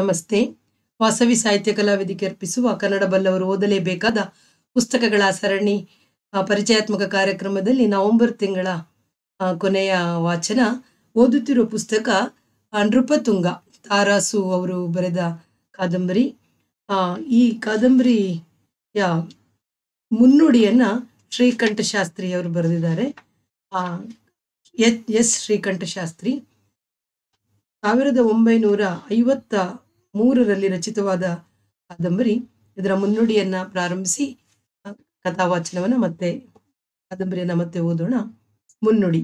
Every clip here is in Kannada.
ನಮಸ್ತೆ ವಾಸವಿ ಸಾಹಿತ್ಯ ಕಲಾವಿದಿಗೆ ಅರ್ಪಿಸುವ ಕನ್ನಡ ಬಲ್ಲವರು ಓದಲೇಬೇಕಾದ ಪುಸ್ತಕಗಳ ಸರಣಿ ಪರಿಚಯಾತ್ಮಕ ಕಾರ್ಯಕ್ರಮದಲ್ಲಿ ನವೆಂಬರ್ ತಿಂಗಳ ಕೊನೆಯ ವಾಚನ ಓದುತ್ತಿರುವ ಪುಸ್ತಕ ನೃಪತುಂಗ ತಾರಾಸು ಅವರು ಬರೆದ ಕಾದಂಬರಿ ಈ ಕಾದಂಬರಿಯ ಮುನ್ನುಡಿಯನ್ನು ಶ್ರೀಕಂಠ ಶಾಸ್ತ್ರಿ ಅವರು ಬರೆದಿದ್ದಾರೆ ಎಸ್ ಶ್ರೀಕಂಠ ಶಾಸ್ತ್ರಿ ಸಾವಿರದ ಒಂಬೈನೂರ ಐವತ್ತ ಮೂರರಲ್ಲಿ ರಚಿತವಾದ ಕಾದಂಬರಿ ಇದರ ಮುನ್ನುಡಿಯನ್ನ ಪ್ರಾರಂಭಿಸಿ ಕಥಾವಾಚನವನ್ನ ಮತ್ತೆ ಕಾದಂಬರಿಯನ್ನ ಮತ್ತೆ ಓದೋಣ ಮುನ್ನುಡಿ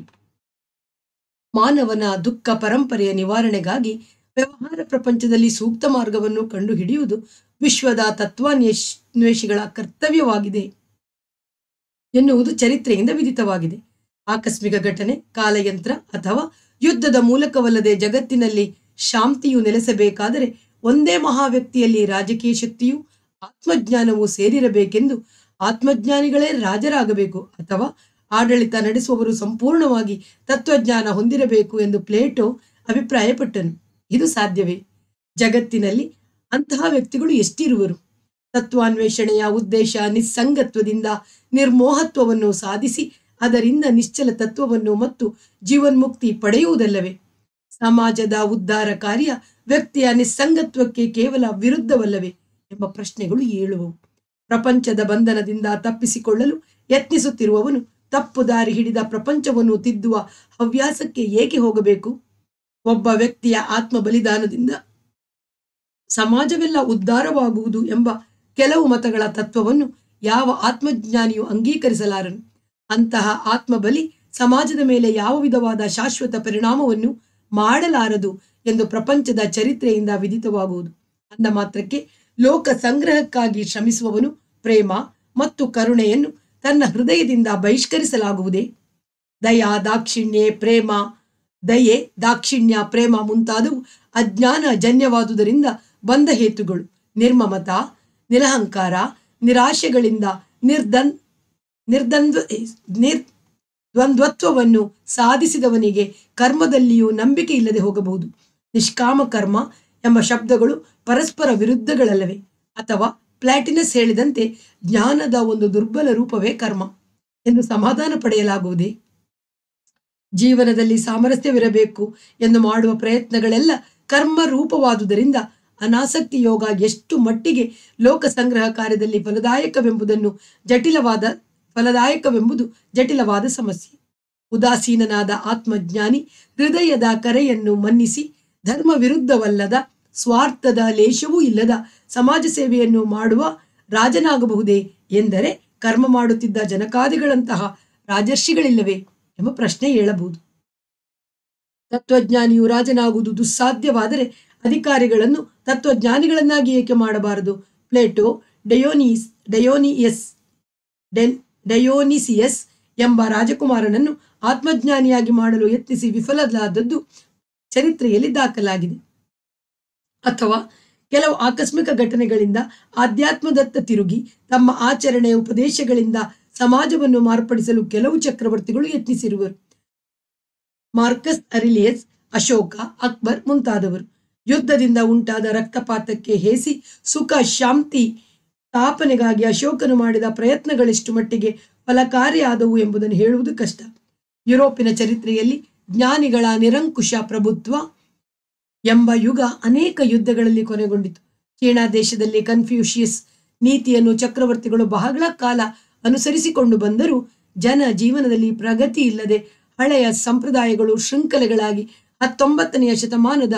ಮಾನವನ ದುಃಖ ಪರಂಪರೆಯ ನಿವಾರಣೆಗಾಗಿ ವ್ಯವಹಾರ ಪ್ರಪಂಚದಲ್ಲಿ ಸೂಕ್ತ ಮಾರ್ಗವನ್ನು ಕಂಡುಹಿಡಿಯುವುದು ವಿಶ್ವದ ತತ್ವಾನ್ವೇಷಿಗಳ ಕರ್ತವ್ಯವಾಗಿದೆ ಎನ್ನುವುದು ಚರಿತ್ರೆಯಿಂದ ವಿದಿತವಾಗಿದೆ ಆಕಸ್ಮಿಕ ಘಟನೆ ಕಾಲಯಂತ್ರ ಅಥವಾ ಯುದ್ಧದ ಮೂಲಕವಲ್ಲದೆ ಜಗತ್ತಿನಲ್ಲಿ ಶಾಂತಿಯು ನೆಲೆಸಬೇಕಾದರೆ ಒಂದೇ ಮಹಾವ್ಯಕ್ತಿಯಲ್ಲಿ ರಾಜಕೀಯ ಶಕ್ತಿಯು ಆತ್ಮಜ್ಞಾನವು ಸೇರಿರಬೇಕೆಂದು ಆತ್ಮಜ್ಞಾನಿಗಳೇ ರಾಜರಾಗಬೇಕು ಅಥವಾ ಆಡಳಿತ ನಡೆಸುವವರು ಸಂಪೂರ್ಣವಾಗಿ ತತ್ವಜ್ಞಾನ ಹೊಂದಿರಬೇಕು ಎಂದು ಪ್ಲೇಟೋ ಅಭಿಪ್ರಾಯಪಟ್ಟನು ಇದು ಸಾಧ್ಯವೇ ಜಗತ್ತಿನಲ್ಲಿ ಅಂತಹ ವ್ಯಕ್ತಿಗಳು ಎಷ್ಟಿರುವರು ತತ್ವಾನ್ವೇಷಣೆಯ ಉದ್ದೇಶ ನಿಸ್ಸಂಗತ್ವದಿಂದ ನಿರ್ಮೋಹತ್ವವನ್ನು ಸಾಧಿಸಿ ಅದರಿಂದ ನಿಶ್ಚಲ ತತ್ವವನ್ನು ಮತ್ತು ಜೀವನ್ಮುಕ್ತಿ ಪಡೆಯುವುದಲ್ಲವೇ ಸಮಾಜದ ಉದ್ಧಾರ ಕಾರ್ಯ ವ್ಯಕ್ತಿಯ ನಿಸ್ಸಂಗತ್ವಕ್ಕೆ ಕೇವಲ ವಿರುದ್ಧವಲ್ಲವೇ ಎಂಬ ಪ್ರಶ್ನೆಗಳು ಏಳುವವು ಪ್ರಪಂಚದ ಬಂಧನದಿಂದ ತಪ್ಪಿಸಿಕೊಳ್ಳಲು ಯತ್ನಿಸುತ್ತಿರುವವನು ತಪ್ಪು ದಾರಿ ಹಿಡಿದ ಪ್ರಪಂಚವನ್ನು ತಿದ್ದುವ ಹವ್ಯಾಸಕ್ಕೆ ಏಕೆ ಹೋಗಬೇಕು ಒಬ್ಬ ವ್ಯಕ್ತಿಯ ಆತ್ಮ ಬಲಿದಾನದಿಂದ ಸಮಾಜವೆಲ್ಲ ಉದ್ಧಾರವಾಗುವುದು ಎಂಬ ಕೆಲವು ಮತಗಳ ತತ್ವವನ್ನು ಯಾವ ಆತ್ಮಜ್ಞಾನಿಯು ಅಂಗೀಕರಿಸಲಾರನು ಅಂತಹ ಆತ್ಮಬಲಿ ಸಮಾಜದ ಮೇಲೆ ಯಾವ ವಿಧವಾದ ಶಾಶ್ವತ ಪರಿಣಾಮವನ್ನು ಮಾಡಲಾರದು ಎಂದು ಪ್ರಪಂಚದ ಚರಿತ್ರೆಯಿಂದ ವಿದಿತವಾಗುವುದು ಅಂದ ಮಾತ್ರಕ್ಕೆ ಲೋಕ ಸಂಗ್ರಹಕ್ಕಾಗಿ ಶ್ರಮಿಸುವವನು ಪ್ರೇಮ ಮತ್ತು ಕರುಣೆಯನ್ನು ತನ್ನ ಹೃದಯದಿಂದ ಬಹಿಷ್ಕರಿಸಲಾಗುವುದೇ ದಯಾ ದಾಕ್ಷಿಣ್ಯ ಪ್ರೇಮ ದಯೆ ದಾಕ್ಷಿಣ್ಯ ಪ್ರೇಮ ಮುಂತಾದವು ಅಜ್ಞಾನ ಜನ್ಯವಾದುದರಿಂದ ಬಂದ ಹೇತುಗಳು ನಿರ್ಮಮತ ನಿರಹಂಕಾರ ನಿರಾಶೆಗಳಿಂದ ನಿರ್ದನ್ ನಿರ್ಧನ್ ನಿರ್ ದ್ವಂದ್ವತ್ವವನ್ನು ಸಾಧಿಸಿದವನಿಗೆ ಕರ್ಮದಲ್ಲಿಯೂ ನಂಬಿಕೆ ಇಲ್ಲದೆ ಹೋಗಬಹುದು ನಿಷ್ಕಾಮ ಕರ್ಮ ಎಂಬ ಶಬ್ದಗಳು ಪರಸ್ಪರ ವಿರುದ್ಧಗಳಲ್ಲವೆ ಅಥವಾ ಪ್ಲಾಟಿನಸ್ ಹೇಳಿದಂತೆ ಜ್ಞಾನದ ಒಂದು ದುರ್ಬಲ ರೂಪವೇ ಕರ್ಮ ಎಂದು ಸಮಾಧಾನ ಪಡೆಯಲಾಗುವುದೇ ಜೀವನದಲ್ಲಿ ಸಾಮರಸ್ಯವಿರಬೇಕು ಎಂದು ಮಾಡುವ ಪ್ರಯತ್ನಗಳೆಲ್ಲ ಕರ್ಮ ರೂಪವಾದುದರಿಂದ ಅನಾಸಕ್ತಿ ಯೋಗ ಎಷ್ಟು ಮಟ್ಟಿಗೆ ಲೋಕ ಸಂಗ್ರಹ ಕಾರ್ಯದಲ್ಲಿ ಫಲದಾಯಕವೆಂಬುದನ್ನು ಜಟಿಲವಾದ ಫಲದಾಯಕವೆಂಬುದು ಜಟಿಲವಾದ ಸಮಸ್ಯೆ ಉದಾಸೀನನಾದ ಆತ್ಮಜ್ಞಾನಿ ಹೃದಯದ ಕರೆಯನ್ನು ಮನ್ನಿಸಿ ಧರ್ಮ ವಿರುದ್ಧವಲ್ಲದ ಸ್ವಾರ್ಥದ ಲೇಷವೂ ಇಲ್ಲದ ಸಮಾಜ ಸೇವೆಯನ್ನು ಮಾಡುವ ರಾಜನಾಗಬಹುದೇ ಎಂದರೆ ಕರ್ಮ ಮಾಡುತ್ತಿದ್ದ ಜನಕಾದಿಗಳಂತಹ ರಾಜರ್ಷಿಗಳಿಲ್ಲವೇ ಎಂಬ ಪ್ರಶ್ನೆ ಹೇಳಬಹುದು ತತ್ವಜ್ಞಾನಿಯು ರಾಜನಾಗುವುದು ದುಸ್ಸಾಧ್ಯವಾದರೆ ಅಧಿಕಾರಿಗಳನ್ನು ತತ್ವಜ್ಞಾನಿಗಳನ್ನಾಗಿ ಏಕೆ ಮಾಡಬಾರದು ಪ್ಲೇಟೋ ಡಯೋನಿಸ್ ಡಯೋನಿಯಸ್ ಡೆನ್ ಡಯೋನಿಸಿಯಸ್ ಎಂಬ ರಾಜಕುಮಾರನನ್ನು ಆತ್ಮಜ್ಞಾನಿಯಾಗಿ ಮಾಡಲು ಯತ್ನಿಸಿ ವಿಫಲದಾದದ್ದು ಚರಿತ್ರೆಯಲ್ಲಿ ದಾಖಲಾಗಿದೆ ಅಥವಾ ಕೆಲವು ಆಕಸ್ಮಿಕ ಘಟನೆಗಳಿಂದ ಆಧ್ಯಾತ್ಮದತ್ತ ತಿರುಗಿ ತಮ್ಮ ಆಚರಣೆಯ ಉಪದೇಶಗಳಿಂದ ಸಮಾಜವನ್ನು ಮಾರ್ಪಡಿಸಲು ಕೆಲವು ಚಕ್ರವರ್ತಿಗಳು ಯತ್ನಿಸಿರುವರು ಮಾರ್ಕಸ್ ಅರಿಲಿಯಸ್ ಅಶೋಕ ಅಕ್ಬರ್ ಮುಂತಾದವರು ಯುದ್ಧದಿಂದ ಉಂಟಾದ ರಕ್ತಪಾತಕ್ಕೆ ಹೇಸಿ ಸುಖ ಶಾಂತಿ ಸ್ಥಾಪನೆಗಾಗಿ ಅಶೋಕನು ಮಾಡಿದ ಪ್ರಯತ್ನಗಳೆಷ್ಟು ಮಟ್ಟಿಗೆ ಫಲಕಾರಿಯಾದವು ಎಂಬುದನ್ನು ಹೇಳುವುದು ಕಷ್ಟ ಯುರೋಪಿನ ಚರಿತ್ರೆಯಲ್ಲಿ ಜ್ಞಾನಿಗಳ ನಿರಂಕುಶ ಪ್ರಭುತ್ವ ಎಂಬ ಯುಗ ಅನೇಕ ಯುದ್ಧಗಳಲ್ಲಿ ಕೊನೆಗೊಂಡಿತು ಚೀನಾ ದೇಶದಲ್ಲಿ ಕನ್ಫ್ಯೂಷಿಯಸ್ ನೀತಿಯನ್ನು ಚಕ್ರವರ್ತಿಗಳು ಬಹಳ ಕಾಲ ಅನುಸರಿಸಿಕೊಂಡು ಬಂದರೂ ಜನ ಜೀವನದಲ್ಲಿ ಪ್ರಗತಿ ಇಲ್ಲದೆ ಹಳೆಯ ಸಂಪ್ರದಾಯಗಳು ಶೃಂಖಲೆಗಳಾಗಿ ಹತ್ತೊಂಬತ್ತನೆಯ ಶತಮಾನದ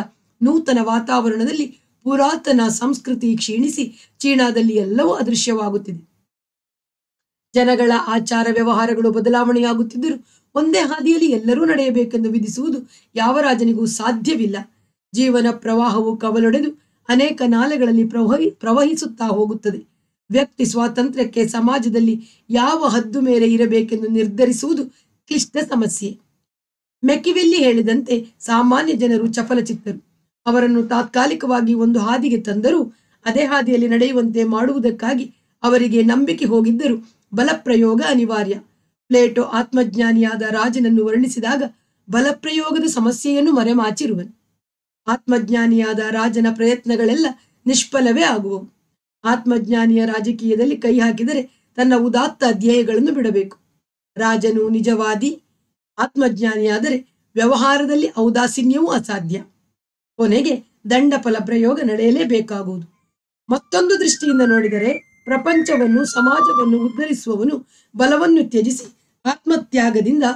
ನೂತನ ವಾತಾವರಣದಲ್ಲಿ ಪುರಾತನ ಸಂಸ್ಕೃತಿ ಕ್ಷೀಣಿಸಿ ಚೀನಾದಲ್ಲಿ ಎಲ್ಲವೂ ಅದೃಶ್ಯವಾಗುತ್ತಿದೆ ಜನಗಳ ಆಚಾರ ವ್ಯವಹಾರಗಳು ಬದಲಾವಣೆಯಾಗುತ್ತಿದ್ದರೂ ಒಂದೇ ಹಾದಿಯಲ್ಲಿ ಎಲ್ಲರೂ ನಡೆಯಬೇಕೆಂದು ವಿಧಿಸುವುದು ಯಾವ ರಾಜನಿಗೂ ಸಾಧ್ಯವಿಲ್ಲ ಜೀವನ ಪ್ರವಾಹವು ಕವಲೊಡೆದು ಅನೇಕ ನಾಲೆಗಳಲ್ಲಿ ಪ್ರವಹಿ ಪ್ರವಹಿಸುತ್ತಾ ಹೋಗುತ್ತದೆ ವ್ಯಕ್ತಿ ಸ್ವಾತಂತ್ರ್ಯಕ್ಕೆ ಸಮಾಜದಲ್ಲಿ ಯಾವ ಹದ್ದು ಮೇಲೆ ಇರಬೇಕೆಂದು ನಿರ್ಧರಿಸುವುದು ಕ್ಲಿಷ್ಟ ಸಮಸ್ಯೆ ಮೆಕಿವೆಲ್ಲಿ ಹೇಳಿದಂತೆ ಸಾಮಾನ್ಯ ಜನರು ಚಪಲಚಿತ್ತರು ಅವರನ್ನು ತಾತ್ಕಾಲಿಕವಾಗಿ ಒಂದು ಹಾದಿಗೆ ತಂದರೂ ಅದೇ ಹಾದಿಯಲ್ಲಿ ನಡೆಯುವಂತೆ ಮಾಡುವುದಕ್ಕಾಗಿ ಅವರಿಗೆ ನಂಬಿಕೆ ಹೋಗಿದ್ದರು ಬಲಪ್ರಯೋಗ ಅನಿವಾರ್ಯ ಪ್ಲೇಟೋ ಆತ್ಮಜ್ಞಾನಿಯಾದ ರಾಜನನ್ನು ವರ್ಣಿಸಿದಾಗ ಬಲಪ್ರಯೋಗದ ಸಮಸ್ಯೆಯನ್ನು ಮರೆಮಾಚಿರುವನು ಆತ್ಮಜ್ಞಾನಿಯಾದ ರಾಜನ ಪ್ರಯತ್ನಗಳೆಲ್ಲ ನಿಷ್ಫಲವೇ ಆಗುವವು ಆತ್ಮಜ್ಞಾನಿಯ ರಾಜಕೀಯದಲ್ಲಿ ಕೈ ಹಾಕಿದರೆ ತನ್ನ ಉದಾತ್ತ ಧ್ಯೇಯಗಳನ್ನು ಬಿಡಬೇಕು ರಾಜನು ನಿಜವಾದಿ ಆತ್ಮಜ್ಞಾನಿಯಾದರೆ ವ್ಯವಹಾರದಲ್ಲಿ ಔದಾಸೀನ್ಯವೂ ಅಸಾಧ್ಯ ಕೊನೆಗೆ ದಂಡ ಪ್ರಯೋಗ ನಡೆಯಲೇಬೇಕಾಗುವುದು ಮತ್ತೊಂದು ದೃಷ್ಟಿಯಿಂದ ನೋಡಿದರೆ ಪ್ರಪಂಚವನ್ನು ಸಮಾಜವನ್ನು ಉದ್ಧರಿಸುವವನು ಬಲವನ್ನು ತ್ಯಜಿಸಿ ಆತ್ಮತ್ಯಾಗದಿಂದ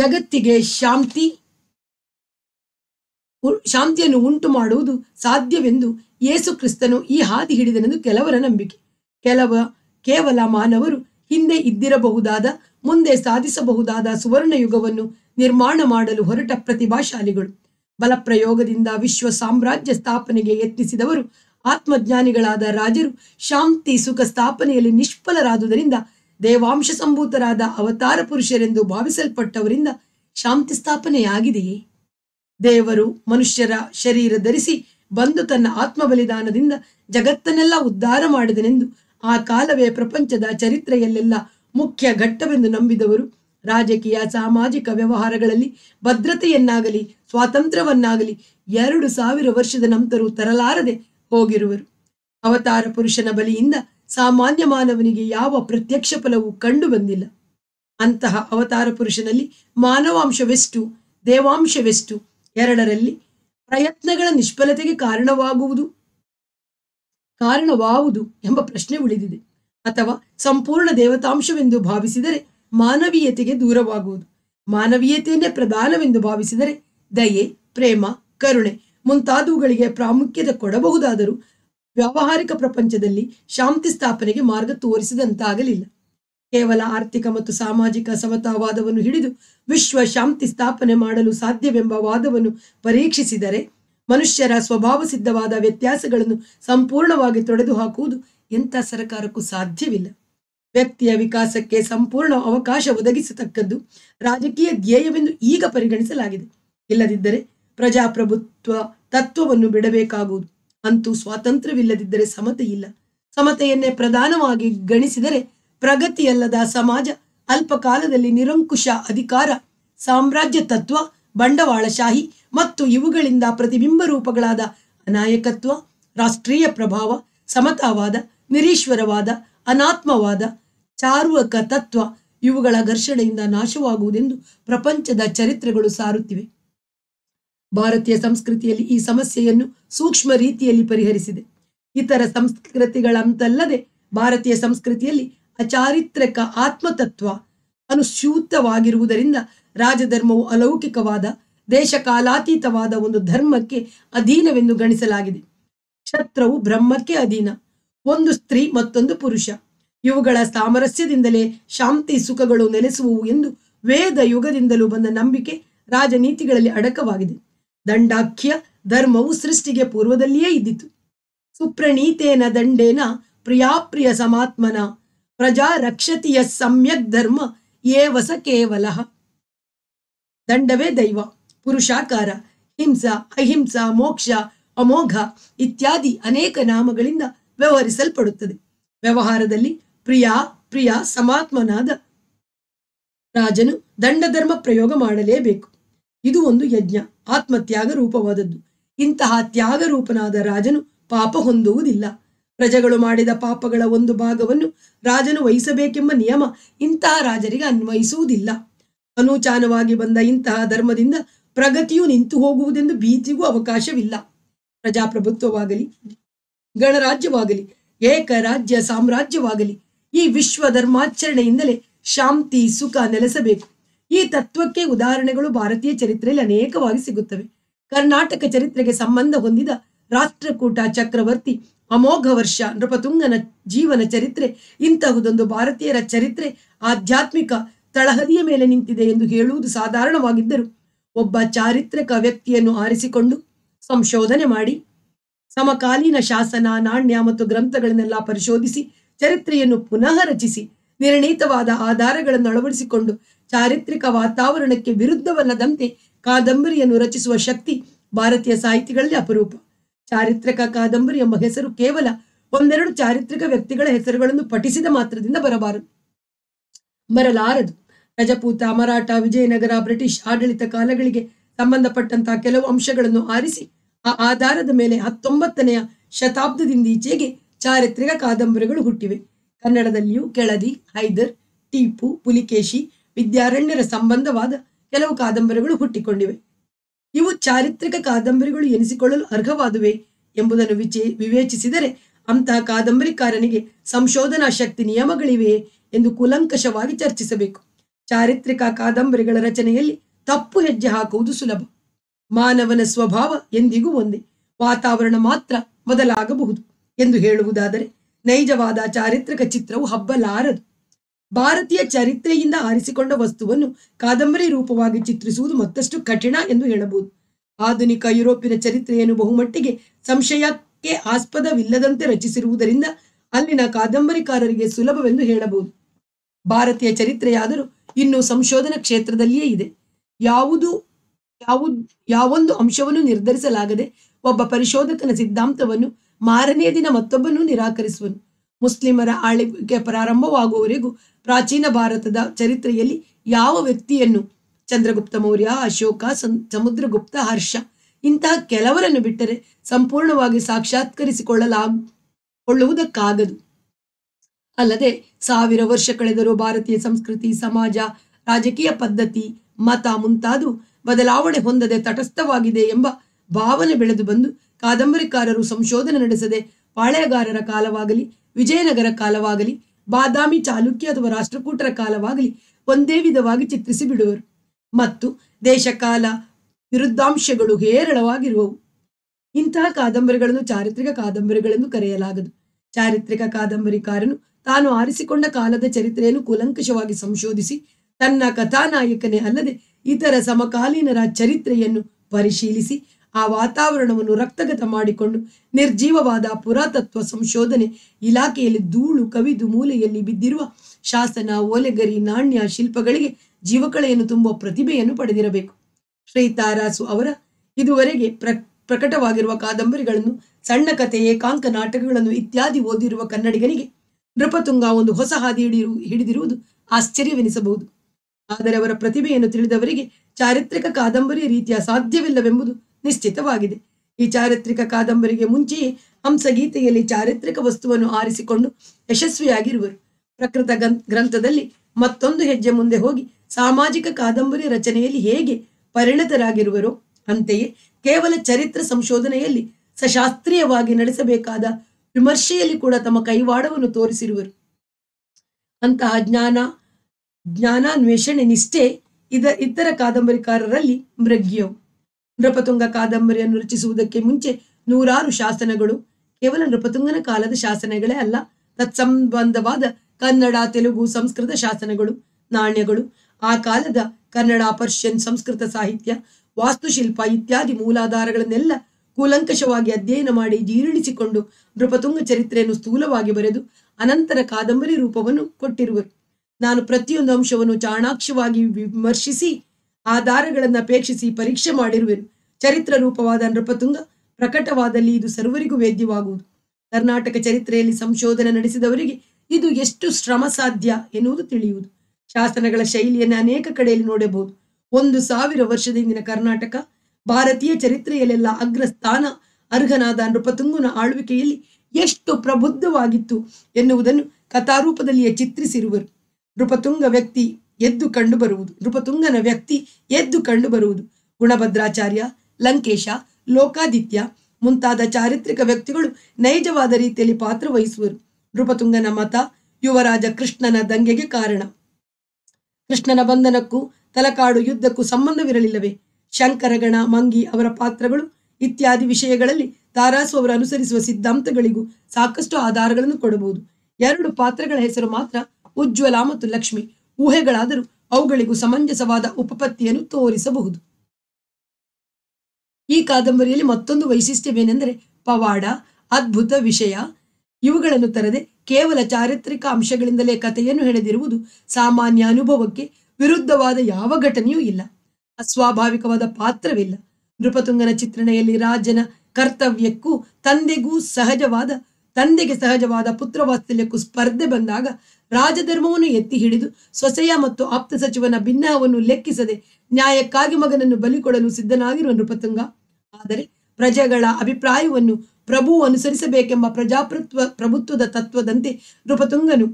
ಜಗತ್ತಿಗೆ ಶಾಂತಿ ಶಾಂತಿಯನ್ನು ಉಂಟು ಮಾಡುವುದು ಸಾಧ್ಯವೆಂದು ಯೇಸು ಕ್ರಿಸ್ತನು ಈ ಹಾದಿ ಹಿಡಿದನೆಂದು ಕೆಲವರ ನಂಬಿಕೆ ಕೆಲವ ಕೇವಲ ಮಾನವರು ಹಿಂದೆ ಇದ್ದಿರಬಹುದಾದ ಮುಂದೆ ಸಾಧಿಸಬಹುದಾದ ಸುವರ್ಣ ಯುಗವನ್ನು ನಿರ್ಮಾಣ ಮಾಡಲು ಹೊರಟ ಪ್ರತಿಭಾಶಾಲಿಗಳು ಬಲಪ್ರಯೋಗದಿಂದ ವಿಶ್ವ ಸಾಮ್ರಾಜ್ಯ ಸ್ಥಾಪನೆಗೆ ಯತ್ನಿಸಿದವರು ಆತ್ಮಜ್ಞಾನಿಗಳಾದ ರಾಜರು ಶಾಂತಿ ಸುಖ ಸ್ಥಾಪನೆಯಲ್ಲಿ ನಿಷ್ಫಲರಾದುದರಿಂದ ದೇವಾಂಶ ಸಂಭೂತರಾದ ಅವತಾರ ಪುರುಷರೆಂದು ಭಾವಿಸಲ್ಪಟ್ಟವರಿಂದ ಶಾಂತಿ ಸ್ಥಾಪನೆಯಾಗಿದೆಯೇ ದೇವರು ಮನುಷ್ಯರ ಶರೀರ ಧರಿಸಿ ಬಂದು ತನ್ನ ಆತ್ಮ ಬಲಿದಾನದಿಂದ ಜಗತ್ತನ್ನೆಲ್ಲ ಉದ್ಧಾರ ಮಾಡಿದನೆಂದು ಆ ಕಾಲವೇ ಪ್ರಪಂಚದ ಚರಿತ್ರೆಯಲ್ಲೆಲ್ಲ ಮುಖ್ಯ ಘಟ್ಟವೆಂದು ನಂಬಿದವರು ರಾಜಕೀಯ ಸಾಮಾಜಿಕ ವ್ಯವಹಾರಗಳಲ್ಲಿ ಭದ್ರತೆಯನ್ನಾಗಲಿ ಸ್ವಾತಂತ್ರ್ಯವನ್ನಾಗಲಿ ಎರಡು ಸಾವಿರ ವರ್ಷದ ನಂತರವೂ ತರಲಾರದೆ ಹೋಗಿರುವರು ಅವತಾರ ಪುರುಷನ ಬಲಿಯಿಂದ ಸಾಮಾನ್ಯ ಮಾನವನಿಗೆ ಯಾವ ಪ್ರತ್ಯಕ್ಷ ಫಲವೂ ಕಂಡು ಬಂದಿಲ್ಲ ಅಂತಹ ಅವತಾರ ಪುರುಷನಲ್ಲಿ ಮಾನವಾಂಶವೆಷ್ಟು ದೇವಾಂಶವೆಷ್ಟು ಎರಡರಲ್ಲಿ ಪ್ರಯತ್ನಗಳ ನಿಷ್ಫಲತೆಗೆ ಕಾರಣವಾಗುವುದು ಕಾರಣವಾವುದು ಎಂಬ ಪ್ರಶ್ನೆ ಉಳಿದಿದೆ ಅಥವಾ ಸಂಪೂರ್ಣ ದೇವತಾಂಶವೆಂದು ಭಾವಿಸಿದರೆ ಮಾನವೀಯತೆಗೆ ದೂರವಾಗುವುದು ಮಾನವೀಯತೆಯನ್ನೇ ಪ್ರಧಾನವೆಂದು ಭಾವಿಸಿದರೆ ದಯೆ ಪ್ರೇಮ ಕರುಣೆ ಮುಂತಾದವುಗಳಿಗೆ ಪ್ರಾಮುಖ್ಯತೆ ಕೊಡಬಹುದಾದರೂ ವ್ಯಾವಹಾರಿಕ ಪ್ರಪಂಚದಲ್ಲಿ ಶಾಂತಿ ಸ್ಥಾಪನೆಗೆ ಮಾರ್ಗ ತೋರಿಸಿದಂತಾಗಲಿಲ್ಲ ಕೇವಲ ಆರ್ಥಿಕ ಮತ್ತು ಸಾಮಾಜಿಕ ಸಮತಾವಾದವನ್ನು ಹಿಡಿದು ವಿಶ್ವ ಶಾಂತಿ ಸ್ಥಾಪನೆ ಮಾಡಲು ಸಾಧ್ಯವೆಂಬ ವಾದವನ್ನು ಪರೀಕ್ಷಿಸಿದರೆ ಮನುಷ್ಯರ ಸ್ವಭಾವ ಸಿದ್ಧವಾದ ವ್ಯತ್ಯಾಸಗಳನ್ನು ಸಂಪೂರ್ಣವಾಗಿ ತೊಡೆದುಹಾಕುವುದು ಎಂಥ ಸರಕಾರಕ್ಕೂ ಸಾಧ್ಯವಿಲ್ಲ ವ್ಯಕ್ತಿಯ ವಿಕಾಸಕ್ಕೆ ಸಂಪೂರ್ಣ ಅವಕಾಶ ಒದಗಿಸತಕ್ಕದ್ದು ರಾಜಕೀಯ ಧ್ಯೇಯವೆಂದು ಈಗ ಪರಿಗಣಿಸಲಾಗಿದೆ ಇಲ್ಲದಿದ್ದರೆ ಪ್ರಜಾಪ್ರಭುತ್ವ ತತ್ವವನ್ನು ಬಿಡಬೇಕಾಗುವುದು ಅಂತೂ ಸ್ವಾತಂತ್ರ್ಯವಿಲ್ಲದಿದ್ದರೆ ಸಮತೆ ಇಲ್ಲ ಸಮತೆಯನ್ನೇ ಪ್ರಧಾನವಾಗಿ ಗಣಿಸಿದರೆ ಪ್ರಗತಿಯಲ್ಲದ ಸಮಾಜ ಅಲ್ಪಕಾಲದಲ್ಲಿ ನಿರಂಕುಶ ಅಧಿಕಾರ ಸಾಮ್ರಾಜ್ಯ ತತ್ವ ಬಂಡವಾಳಶಾಹಿ ಮತ್ತು ಇವುಗಳಿಂದ ಪ್ರತಿಬಿಂಬ ರೂಪಗಳಾದ ಅನಾಯಕತ್ವ ರಾಷ್ಟ್ರೀಯ ಪ್ರಭಾವ ಸಮತಾವಾದ ನಿರೀಶ್ವರವಾದ ಅನಾತ್ಮವಾದ ಚಾರುವಕ ತತ್ವ ಇವುಗಳ ಘರ್ಷಣೆಯಿಂದ ನಾಶವಾಗುವುದೆಂದು ಪ್ರಪಂಚದ ಚರಿತ್ರೆಗಳು ಸಾರುತ್ತಿವೆ ಭಾರತೀಯ ಸಂಸ್ಕೃತಿಯಲ್ಲಿ ಈ ಸಮಸ್ಯೆಯನ್ನು ಸೂಕ್ಷ್ಮ ರೀತಿಯಲ್ಲಿ ಪರಿಹರಿಸಿದೆ ಇತರ ಸಂಸ್ಕೃತಿಗಳಂತಲ್ಲದೆ ಭಾರತೀಯ ಸಂಸ್ಕೃತಿಯಲ್ಲಿ ಅಚಾರಿತ್ರಕ ಆತ್ಮತತ್ವ ಅನುಸ್ಯೂತವಾಗಿರುವುದರಿಂದ ರಾಜಧರ್ಮವು ಅಲೌಕಿಕವಾದ ದೇಶಕಾಲಾತೀತವಾದ ಒಂದು ಧರ್ಮಕ್ಕೆ ಅಧೀನವೆಂದು ಗಣಿಸಲಾಗಿದೆ ಕ್ಷತ್ರವು ಬ್ರಹ್ಮಕ್ಕೆ ಅಧೀನ ಒಂದು ಸ್ತ್ರೀ ಮತ್ತೊಂದು ಪುರುಷ ಇವುಗಳ ಸಾಮರಸ್ಯದಿಂದಲೇ ಶಾಂತಿ ಸುಖಗಳು ನೆಲೆಸುವು ಎಂದು ವೇದ ಯುಗದಿಂದಲೂ ಬಂದ ನಂಬಿಕೆ ರಾಜನೀತಿಗಳಲ್ಲಿ ಅಡಕವಾಗಿದೆ ದಂಡಾಖ್ಯ ಧರ್ಮವು ಸೃಷ್ಟಿಗೆ ಪೂರ್ವದಲ್ಲಿಯೇ ಇದ್ದಿತು ಸುಪ್ರಣೀತೇನ ದಂಡೇನ ಪ್ರಿಯಾಪ್ರಿಯ ಸಮಾತ್ಮನ ಪ್ರಜಾ ರಕ್ಷತಿಯ ಸಮ್ಯಕ್ ಧರ್ಮ ಏವಸ ಕೇವಲ ದಂಡವೇ ದೈವ ಪುರುಷಾಕಾರ ಹಿಂಸ ಅಹಿಂಸ ಮೋಕ್ಷ ಅಮೋಘ ಇತ್ಯಾದಿ ಅನೇಕ ನಾಮಗಳಿಂದ ವ್ಯವಹರಿಸಲ್ಪಡುತ್ತದೆ ವ್ಯವಹಾರದಲ್ಲಿ ಪ್ರಿಯಾ ಪ್ರಿಯ ಸಮಾತ್ಮನಾದ ರಾಜನು ದಂಡಧರ್ಮ ಪ್ರಯೋಗ ಮಾಡಲೇಬೇಕು ಇದು ಒಂದು ಯಜ್ಞ ಆತ್ಮತ್ಯಾಗ ರೂಪವಾದದ್ದು ಇಂತಹ ತ್ಯಾಗ ರೂಪನಾದ ರಾಜನು ಪಾಪ ಹೊಂದುವುದಿಲ್ಲ ಪ್ರಜೆಗಳು ಮಾಡಿದ ಪಾಪಗಳ ಒಂದು ಭಾಗವನ್ನು ರಾಜನು ವಹಿಸಬೇಕೆಂಬ ನಿಯಮ ಇಂತಹ ರಾಜರಿಗೆ ಅನ್ವಯಿಸುವುದಿಲ್ಲ ಅನೂಚಾನವಾಗಿ ಬಂದ ಇಂತಹ ಧರ್ಮದಿಂದ ಪ್ರಗತಿಯು ನಿಂತು ಹೋಗುವುದೆಂದು ಭೀತಿಗೂ ಅವಕಾಶವಿಲ್ಲ ಪ್ರಜಾಪ್ರಭುತ್ವವಾಗಲಿ ಗಣರಾಜ್ಯವಾಗಲಿ ಏಕ ರಾಜ್ಯ ಸಾಮ್ರಾಜ್ಯವಾಗಲಿ ಈ ವಿಶ್ವ ಧರ್ಮಾಚರಣೆಯಿಂದಲೇ ಶಾಂತಿ ಸುಖ ನೆಲೆಸಬೇಕು ಈ ತತ್ವಕ್ಕೆ ಉದಾಹರಣೆಗಳು ಭಾರತೀಯ ಚರಿತ್ರೆಯಲ್ಲಿ ಅನೇಕವಾಗಿ ಸಿಗುತ್ತವೆ ಕರ್ನಾಟಕ ಚರಿತ್ರೆಗೆ ಸಂಬಂಧ ಹೊಂದಿದ ರಾಷ್ಟ್ರಕೂಟ ಚಕ್ರವರ್ತಿ ಅಮೋಘ ವರ್ಷ ನೃಪತುಂಗನ ಜೀವನ ಚರಿತ್ರೆ ಇಂತಹುದೊಂದು ಭಾರತೀಯರ ಚರಿತ್ರೆ ಆಧ್ಯಾತ್ಮಿಕ ತಳಹದಿಯ ಮೇಲೆ ನಿಂತಿದೆ ಎಂದು ಹೇಳುವುದು ಸಾಧಾರಣವಾಗಿದ್ದರು ಒಬ್ಬ ಚಾರಿತ್ರಿಕ ವ್ಯಕ್ತಿಯನ್ನು ಆರಿಸಿಕೊಂಡು ಸಂಶೋಧನೆ ಮಾಡಿ ಸಮಕಾಲೀನ ಶಾಸನ ನಾಣ್ಯ ಮತ್ತು ಗ್ರಂಥಗಳನ್ನೆಲ್ಲ ಪರಿಶೋಧಿಸಿ ಚರಿತ್ರೆಯನ್ನು ಪುನಃ ರಚಿಸಿ ನಿರ್ಣೀತವಾದ ಆಧಾರಗಳನ್ನು ಅಳವಡಿಸಿಕೊಂಡು ಚಾರಿತ್ರಿಕ ವಾತಾವರಣಕ್ಕೆ ವಿರುದ್ಧವಲ್ಲದಂತೆ ಕಾದಂಬರಿಯನ್ನು ರಚಿಸುವ ಶಕ್ತಿ ಭಾರತೀಯ ಸಾಹಿತಿಗಳಲ್ಲಿ ಅಪರೂಪ ಚಾರಿತ್ರಿಕ ಕಾದಂಬರಿ ಎಂಬ ಹೆಸರು ಕೇವಲ ಒಂದೆರಡು ಚಾರಿತ್ರಿಕ ವ್ಯಕ್ತಿಗಳ ಹೆಸರುಗಳನ್ನು ಪಠಿಸಿದ ಮಾತ್ರದಿಂದ ಬರಬಾರದು ಬರಲಾರದು ರಜಪೂತ ಮರಾಠ ವಿಜಯನಗರ ಬ್ರಿಟಿಷ್ ಆಡಳಿತ ಕಾಲಗಳಿಗೆ ಸಂಬಂಧಪಟ್ಟಂತಹ ಕೆಲವು ಅಂಶಗಳನ್ನು ಆರಿಸಿ ಆ ಆಧಾರದ ಮೇಲೆ ಹತ್ತೊಂಬತ್ತನೆಯ ಈಚೆಗೆ ಚಾರಿತ್ರಿಕ ಕಾದಂಬರಿಗಳು ಹುಟ್ಟಿವೆ ಕನ್ನಡದಲ್ಲಿಯೂ ಕೆಳದಿ ಹೈದರ್ ಟೀಪು ಪುಲಿಕೇಶಿ ವಿದ್ಯಾರಣ್ಯರ ಸಂಬಂಧವಾದ ಕೆಲವು ಕಾದಂಬರಿಗಳು ಹುಟ್ಟಿಕೊಂಡಿವೆ ಇವು ಚಾರಿತ್ರಿಕ ಕಾದಂಬರಿಗಳು ಎನಿಸಿಕೊಳ್ಳಲು ಅರ್ಹವಾದುವೆ ಎಂಬುದನ್ನು ವಿಚೇ ವಿವೇಚಿಸಿದರೆ ಅಂತಹ ಕಾದಂಬರಿಕಾರನಿಗೆ ಸಂಶೋಧನಾ ಶಕ್ತಿ ನಿಯಮಗಳಿವೆಯೇ ಎಂದು ಕುಲಂಕಷವಾಗಿ ಚರ್ಚಿಸಬೇಕು ಚಾರಿತ್ರಿಕ ಕಾದಂಬರಿಗಳ ರಚನೆಯಲ್ಲಿ ತಪ್ಪು ಹೆಜ್ಜೆ ಹಾಕುವುದು ಸುಲಭ ಮಾನವನ ಸ್ವಭಾವ ಎಂದಿಗೂ ಒಂದೇ ವಾತಾವರಣ ಮಾತ್ರ ಬದಲಾಗಬಹುದು ಎಂದು ಹೇಳುವುದಾದರೆ ನೈಜವಾದ ಚಾರಿತ್ರಿಕ ಚಿತ್ರವು ಹಬ್ಬಲಾರದು ಭಾರತೀಯ ಚರಿತ್ರೆಯಿಂದ ಆರಿಸಿಕೊಂಡ ವಸ್ತುವನ್ನು ಕಾದಂಬರಿ ರೂಪವಾಗಿ ಚಿತ್ರಿಸುವುದು ಮತ್ತಷ್ಟು ಕಠಿಣ ಎಂದು ಹೇಳಬಹುದು ಆಧುನಿಕ ಯುರೋಪಿನ ಚರಿತ್ರೆಯನ್ನು ಬಹುಮಟ್ಟಿಗೆ ಸಂಶಯಕ್ಕೆ ಆಸ್ಪದವಿಲ್ಲದಂತೆ ರಚಿಸಿರುವುದರಿಂದ ಅಲ್ಲಿನ ಕಾದಂಬರಿಕಾರರಿಗೆ ಸುಲಭವೆಂದು ಹೇಳಬಹುದು ಭಾರತೀಯ ಚರಿತ್ರೆಯಾದರೂ ಇನ್ನು ಸಂಶೋಧನಾ ಕ್ಷೇತ್ರದಲ್ಲಿಯೇ ಇದೆ ಯಾವುದು ಯಾವ ಯಾವೊಂದು ಅಂಶವನ್ನು ನಿರ್ಧರಿಸಲಾಗದೆ ಒಬ್ಬ ಪರಿಶೋಧಕನ ಸಿದ್ಧಾಂತವನ್ನು ಮಾರನೇ ದಿನ ಮತ್ತೊಬ್ಬನು ನಿರಾಕರಿಸುವನು ಮುಸ್ಲಿಮರ ಆಳ್ವಿಕೆ ಪ್ರಾರಂಭವಾಗುವವರೆಗೂ ಪ್ರಾಚೀನ ಭಾರತದ ಚರಿತ್ರೆಯಲ್ಲಿ ಯಾವ ವ್ಯಕ್ತಿಯನ್ನು ಚಂದ್ರಗುಪ್ತ ಮೌರ್ಯ ಅಶೋಕ ಸಮುದ್ರಗುಪ್ತ ಹರ್ಷ ಇಂತಹ ಕೆಲವರನ್ನು ಬಿಟ್ಟರೆ ಸಂಪೂರ್ಣವಾಗಿ ಸಾಕ್ಷಾತ್ಕರಿಸಿಕೊಳ್ಳಲಾಗ ಕೊಳ್ಳುವುದಕ್ಕಾಗದು ಅಲ್ಲದೆ ಸಾವಿರ ವರ್ಷ ಕಳೆದರೂ ಭಾರತೀಯ ಸಂಸ್ಕೃತಿ ಸಮಾಜ ರಾಜಕೀಯ ಪದ್ಧತಿ ಮತ ಮುಂತಾದವು ಬದಲಾವಣೆ ಹೊಂದದೆ ತಟಸ್ಥವಾಗಿದೆ ಎಂಬ ಭಾವನೆ ಬೆಳೆದು ಬಂದು ಕಾದಂಬರಿಕಾರರು ಸಂಶೋಧನೆ ನಡೆಸದೆ ಪಾಳೆಯಗಾರರ ಕಾಲವಾಗಲಿ ವಿಜಯನಗರ ಕಾಲವಾಗಲಿ ಬಾದಾಮಿ ಚಾಲುಕ್ಯ ಅಥವಾ ರಾಷ್ಟ್ರಕೂಟರ ಕಾಲವಾಗಲಿ ಒಂದೇ ವಿಧವಾಗಿ ಚಿತ್ರಿಸಿ ಬಿಡುವರು ಮತ್ತು ದೇಶಕಾಲ ವಿರುದ್ಧಾಂಶಗಳು ಹೇರಳವಾಗಿರುವವು ಇಂತಹ ಕಾದಂಬರಿಗಳನ್ನು ಚಾರಿತ್ರಿಕ ಕಾದಂಬರಿಗಳೆಂದು ಕರೆಯಲಾಗದು ಚಾರಿತ್ರಿಕ ಕಾದಂಬರಿಕಾರನು ತಾನು ಆರಿಸಿಕೊಂಡ ಕಾಲದ ಚರಿತ್ರೆಯನ್ನು ಕೂಲಂಕಷವಾಗಿ ಸಂಶೋಧಿಸಿ ತನ್ನ ಕಥಾನಾಯಕನೇ ಅಲ್ಲದೆ ಇತರ ಸಮಕಾಲೀನರ ಚರಿತ್ರೆಯನ್ನು ಪರಿಶೀಲಿಸಿ ಆ ವಾತಾವರಣವನ್ನು ರಕ್ತಗತ ಮಾಡಿಕೊಂಡು ನಿರ್ಜೀವವಾದ ಪುರಾತತ್ವ ಸಂಶೋಧನೆ ಇಲಾಖೆಯಲ್ಲಿ ಧೂಳು ಕವಿದು ಮೂಲೆಯಲ್ಲಿ ಬಿದ್ದಿರುವ ಶಾಸನ ಓಲೆಗರಿ ನಾಣ್ಯ ಶಿಲ್ಪಗಳಿಗೆ ಜೀವಕಳೆಯನ್ನು ತುಂಬುವ ಪ್ರತಿಭೆಯನ್ನು ಪಡೆದಿರಬೇಕು ಶ್ರೀ ತಾರಾಸು ಅವರ ಇದುವರೆಗೆ ಪ್ರ ಪ್ರಕಟವಾಗಿರುವ ಕಾದಂಬರಿಗಳನ್ನು ಸಣ್ಣ ಕಥೆ ಏಕಾಂಕ ನಾಟಕಗಳನ್ನು ಇತ್ಯಾದಿ ಓದಿರುವ ಕನ್ನಡಿಗನಿಗೆ ನೃಪತುಂಗ ಒಂದು ಹೊಸ ಹಾದಿ ಹಿಡಿರು ಹಿಡಿದಿರುವುದು ಆಶ್ಚರ್ಯವೆನಿಸಬಹುದು ಆದರೆ ಅವರ ಪ್ರತಿಭೆಯನ್ನು ತಿಳಿದವರಿಗೆ ಚಾರಿತ್ರಿಕ ಕಾದಂಬರಿ ರೀತಿಯ ಸಾಧ್ಯವಿಲ್ಲವೆಂಬುದು ನಿಶ್ಚಿತವಾಗಿದೆ ಈ ಚಾರಿತ್ರಿಕ ಕಾದಂಬರಿಗೆ ಮುಂಚೆಯೇ ಹಂಸಗೀತೆಯಲ್ಲಿ ಚಾರಿತ್ರಿಕ ವಸ್ತುವನ್ನು ಆರಿಸಿಕೊಂಡು ಯಶಸ್ವಿಯಾಗಿರುವರು ಪ್ರಕೃತ ಗ್ರಂಥದಲ್ಲಿ ಮತ್ತೊಂದು ಹೆಜ್ಜೆ ಮುಂದೆ ಹೋಗಿ ಸಾಮಾಜಿಕ ಕಾದಂಬರಿ ರಚನೆಯಲ್ಲಿ ಹೇಗೆ ಪರಿಣತರಾಗಿರುವರು ಅಂತೆಯೇ ಕೇವಲ ಚರಿತ್ರ ಸಂಶೋಧನೆಯಲ್ಲಿ ಸಶಾಸ್ತ್ರೀಯವಾಗಿ ನಡೆಸಬೇಕಾದ ವಿಮರ್ಶೆಯಲ್ಲಿ ಕೂಡ ತಮ್ಮ ಕೈವಾಡವನ್ನು ತೋರಿಸಿರುವರು ಅಂತಹ ಜ್ಞಾನ ಜ್ಞಾನಾನ್ವೇಷಣೆ ನಿಷ್ಠೆ ಇದ ಇತರ ಕಾದಂಬರಿಕಾರರಲ್ಲಿ ಮೃಗ್ಯವು ನೃಪತುಂಗ ಕಾದಂಬರಿಯನ್ನು ರಚಿಸುವುದಕ್ಕೆ ಮುಂಚೆ ನೂರಾರು ಶಾಸನಗಳು ಕೇವಲ ನೃಪತುಂಗನ ಕಾಲದ ಶಾಸನಗಳೇ ಅಲ್ಲ ತತ್ಸಂಬಂಧವಾದ ಕನ್ನಡ ತೆಲುಗು ಸಂಸ್ಕೃತ ಶಾಸನಗಳು ನಾಣ್ಯಗಳು ಆ ಕಾಲದ ಕನ್ನಡ ಪರ್ಷಿಯನ್ ಸಂಸ್ಕೃತ ಸಾಹಿತ್ಯ ವಾಸ್ತುಶಿಲ್ಪ ಇತ್ಯಾದಿ ಮೂಲಾಧಾರಗಳನ್ನೆಲ್ಲ ಕೂಲಂಕಷವಾಗಿ ಅಧ್ಯಯನ ಮಾಡಿ ಜೀರ್ಣಿಸಿಕೊಂಡು ನೃಪತುಂಗ ಚರಿತ್ರೆಯನ್ನು ಸ್ಥೂಲವಾಗಿ ಬರೆದು ಅನಂತರ ಕಾದಂಬರಿ ರೂಪವನ್ನು ಕೊಟ್ಟಿರುವರು ನಾನು ಪ್ರತಿಯೊಂದು ಅಂಶವನ್ನು ಚಾಣಾಕ್ಷವಾಗಿ ವಿಮರ್ಶಿಸಿ ಆ ದಾರಗಳನ್ನು ಅಪೇಕ್ಷಿಸಿ ಪರೀಕ್ಷೆ ಮಾಡಿರುವೆನು ಚರಿತ್ರ ರೂಪವಾದ ನೃಪತುಂಗ ಪ್ರಕಟವಾದಲ್ಲಿ ಇದು ಸರ್ವರಿಗೂ ವೇದ್ಯವಾಗುವುದು ಕರ್ನಾಟಕ ಚರಿತ್ರೆಯಲ್ಲಿ ಸಂಶೋಧನೆ ನಡೆಸಿದವರಿಗೆ ಇದು ಎಷ್ಟು ಶ್ರಮ ಸಾಧ್ಯ ಎನ್ನುವುದು ತಿಳಿಯುವುದು ಶಾಸನಗಳ ಶೈಲಿಯನ್ನು ಅನೇಕ ಕಡೆಯಲ್ಲಿ ನೋಡಬಹುದು ಒಂದು ಸಾವಿರ ವರ್ಷದ ಹಿಂದಿನ ಕರ್ನಾಟಕ ಭಾರತೀಯ ಚರಿತ್ರೆಯಲ್ಲೆಲ್ಲ ಅಗ್ರ ಸ್ಥಾನ ಅರ್ಹನಾದ ನೃಪತುಂಗುನ ಆಳ್ವಿಕೆಯಲ್ಲಿ ಎಷ್ಟು ಪ್ರಬುದ್ಧವಾಗಿತ್ತು ಎನ್ನುವುದನ್ನು ಕಥಾರೂಪದಲ್ಲಿಯೇ ಚಿತ್ರಿಸಿರುವರು ನೃಪತುಂಗ ವ್ಯಕ್ತಿ ಎದ್ದು ಕಂಡುಬರುವುದು ನೃಪತುಂಗನ ವ್ಯಕ್ತಿ ಎದ್ದು ಕಂಡುಬರುವುದು ಗುಣಭದ್ರಾಚಾರ್ಯ ಲಂಕೇಶ ಲೋಕಾದಿತ್ಯ ಮುಂತಾದ ಚಾರಿತ್ರಿಕ ವ್ಯಕ್ತಿಗಳು ನೈಜವಾದ ರೀತಿಯಲ್ಲಿ ಪಾತ್ರ ವಹಿಸುವರು ನೃಪತುಂಗನ ಮತ ಯುವರಾಜ ಕೃಷ್ಣನ ದಂಗೆಗೆ ಕಾರಣ ಕೃಷ್ಣನ ಬಂಧನಕ್ಕೂ ತಲಕಾಡು ಯುದ್ಧಕ್ಕೂ ಸಂಬಂಧವಿರಲಿಲ್ಲವೇ ಶಂಕರಗಣ ಮಂಗಿ ಅವರ ಪಾತ್ರಗಳು ಇತ್ಯಾದಿ ವಿಷಯಗಳಲ್ಲಿ ತಾರಾಸು ಅವರು ಅನುಸರಿಸುವ ಸಿದ್ಧಾಂತಗಳಿಗೂ ಸಾಕಷ್ಟು ಆಧಾರಗಳನ್ನು ಕೊಡಬಹುದು ಎರಡು ಪಾತ್ರಗಳ ಹೆಸರು ಮಾತ್ರ ಉಜ್ವಲ ಮತ್ತು ಲಕ್ಷ್ಮಿ ಊಹೆಗಳಾದರೂ ಅವುಗಳಿಗೂ ಸಮಂಜಸವಾದ ಉಪಪತ್ತಿಯನ್ನು ತೋರಿಸಬಹುದು ಈ ಕಾದಂಬರಿಯಲ್ಲಿ ಮತ್ತೊಂದು ವೈಶಿಷ್ಟ್ಯವೇನೆಂದರೆ ಪವಾಡ ಅದ್ಭುತ ವಿಷಯ ಇವುಗಳನ್ನು ತರದೆ ಕೇವಲ ಚಾರಿತ್ರಿಕ ಅಂಶಗಳಿಂದಲೇ ಕಥೆಯನ್ನು ಹೇಳದಿರುವುದು ಸಾಮಾನ್ಯ ಅನುಭವಕ್ಕೆ ವಿರುದ್ಧವಾದ ಯಾವ ಘಟನೆಯೂ ಇಲ್ಲ ಅಸ್ವಾಭಾವಿಕವಾದ ಪಾತ್ರವಿಲ್ಲ ನೃಪತುಂಗನ ಚಿತ್ರಣೆಯಲ್ಲಿ ರಾಜನ ಕರ್ತವ್ಯಕ್ಕೂ ತಂದೆಗೂ ಸಹಜವಾದ ತಂದೆಗೆ ಸಹಜವಾದ ಪುತ್ರವಾತ್ಸಲ್ಯಕ್ಕೂ ಸ್ಪರ್ಧೆ ಬಂದಾಗ ರಾಜಧರ್ಮವನ್ನು ಎತ್ತಿ ಹಿಡಿದು ಸೊಸೆಯ ಮತ್ತು ಆಪ್ತ ಸಚಿವನ ಭಿನ್ನವನ್ನು ಲೆಕ್ಕಿಸದೆ ನ್ಯಾಯಕ್ಕಾಗಿ ಮಗನನ್ನು ಬಲಿಕೊಡಲು ಸಿದ್ಧನಾಗಿರುವ ನೃಪತುಂಗ ಆದರೆ ಪ್ರಜೆಗಳ ಅಭಿಪ್ರಾಯವನ್ನು ಪ್ರಭು ಅನುಸರಿಸಬೇಕೆಂಬ ಪ್ರಜಾಪ್ರತ್ವ ಪ್ರಭುತ್ವದ ತತ್ವದಂತೆ ನೃಪತುಂಗನು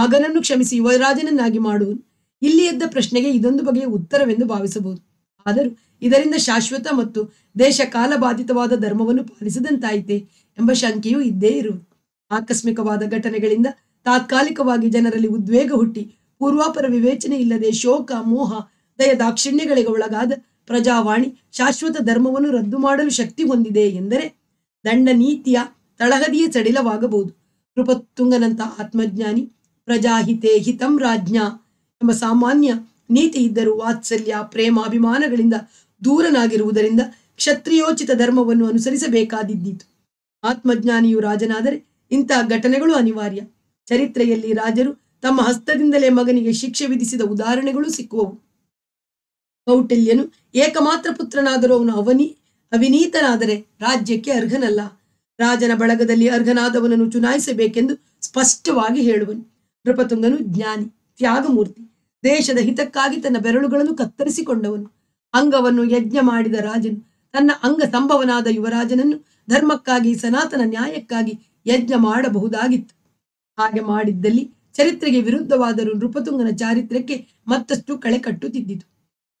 ಮಗನನ್ನು ಕ್ಷಮಿಸಿ ಯುವರಾಜನನ್ನಾಗಿ ಮಾಡುವನು ಇಲ್ಲಿ ಎದ್ದ ಪ್ರಶ್ನೆಗೆ ಇದೊಂದು ಬಗೆಯ ಉತ್ತರವೆಂದು ಭಾವಿಸಬಹುದು ಆದರೂ ಇದರಿಂದ ಶಾಶ್ವತ ಮತ್ತು ದೇಶ ಕಾಲಬಾಧಿತವಾದ ಧರ್ಮವನ್ನು ಪಾಲಿಸಿದಂತಾಯಿತೆ ಎಂಬ ಶಂಕೆಯೂ ಇದ್ದೇ ಇರುವುದು ಆಕಸ್ಮಿಕವಾದ ಘಟನೆಗಳಿಂದ ತಾತ್ಕಾಲಿಕವಾಗಿ ಜನರಲ್ಲಿ ಉದ್ವೇಗ ಹುಟ್ಟಿ ಪೂರ್ವಾಪರ ವಿವೇಚನೆ ಇಲ್ಲದೆ ಶೋಕ ಮೋಹ ದಯ ದಾಕ್ಷಿಣ್ಯಗಳಿಗೆ ಒಳಗಾದ ಪ್ರಜಾವಾಣಿ ಶಾಶ್ವತ ಧರ್ಮವನ್ನು ರದ್ದು ಮಾಡಲು ಶಕ್ತಿ ಹೊಂದಿದೆ ಎಂದರೆ ದಂಡ ನೀತಿಯ ತಳಹದಿಯೇ ಸಡಿಲವಾಗಬಹುದು ಕೃಪತ್ತುಂಗನಂತಹ ಆತ್ಮಜ್ಞಾನಿ ಪ್ರಜಾಹಿತೆ ಹಿತಂ ರಾಜ್ಞ ಎಂಬ ಸಾಮಾನ್ಯ ನೀತಿ ಇದ್ದರೂ ವಾತ್ಸಲ್ಯ ಪ್ರೇಮ ಅಭಿಮಾನಗಳಿಂದ ದೂರನಾಗಿರುವುದರಿಂದ ಕ್ಷತ್ರಿಯೋಚಿತ ಧರ್ಮವನ್ನು ಅನುಸರಿಸಬೇಕಾದಿದ್ದೀತು ಆತ್ಮಜ್ಞಾನಿಯು ರಾಜನಾದರೆ ಇಂತಹ ಘಟನೆಗಳು ಅನಿವಾರ್ಯ ಚರಿತ್ರೆಯಲ್ಲಿ ರಾಜರು ತಮ್ಮ ಹಸ್ತದಿಂದಲೇ ಮಗನಿಗೆ ಶಿಕ್ಷೆ ವಿಧಿಸಿದ ಉದಾಹರಣೆಗಳು ಸಿಕ್ಕುವವು ಕೌಟಲ್ಯನು ಏಕಮಾತ್ರ ಪುತ್ರನಾದರೂ ಅವನು ಅವನಿ ಅವಿನೀತನಾದರೆ ರಾಜ್ಯಕ್ಕೆ ಅರ್ಹನಲ್ಲ ರಾಜನ ಬಳಗದಲ್ಲಿ ಅರ್ಹನಾದವನನ್ನು ಚುನಾಯಿಸಬೇಕೆಂದು ಸ್ಪಷ್ಟವಾಗಿ ಹೇಳುವನು ನೃಪತುಂಗನು ಜ್ಞಾನಿ ತ್ಯಾಗಮೂರ್ತಿ ದೇಶದ ಹಿತಕ್ಕಾಗಿ ತನ್ನ ಬೆರಳುಗಳನ್ನು ಕತ್ತರಿಸಿಕೊಂಡವನು ಅಂಗವನ್ನು ಯಜ್ಞ ಮಾಡಿದ ರಾಜನು ತನ್ನ ಅಂಗ ಸಂಭವನಾದ ಯುವರಾಜನನ್ನು ಧರ್ಮಕ್ಕಾಗಿ ಸನಾತನ ನ್ಯಾಯಕ್ಕಾಗಿ ಯಜ್ಞ ಮಾಡಬಹುದಾಗಿತ್ತು ಹಾಗೆ ಮಾಡಿದ್ದಲ್ಲಿ ಚರಿತ್ರೆಗೆ ವಿರುದ್ಧವಾದರೂ ನೃಪತುಂಗನ ಚಾರಿತ್ರ್ಯಕ್ಕೆ ಮತ್ತಷ್ಟು ಕಳೆ ಕಟ್ಟುತ್ತಿದ್ದಿತು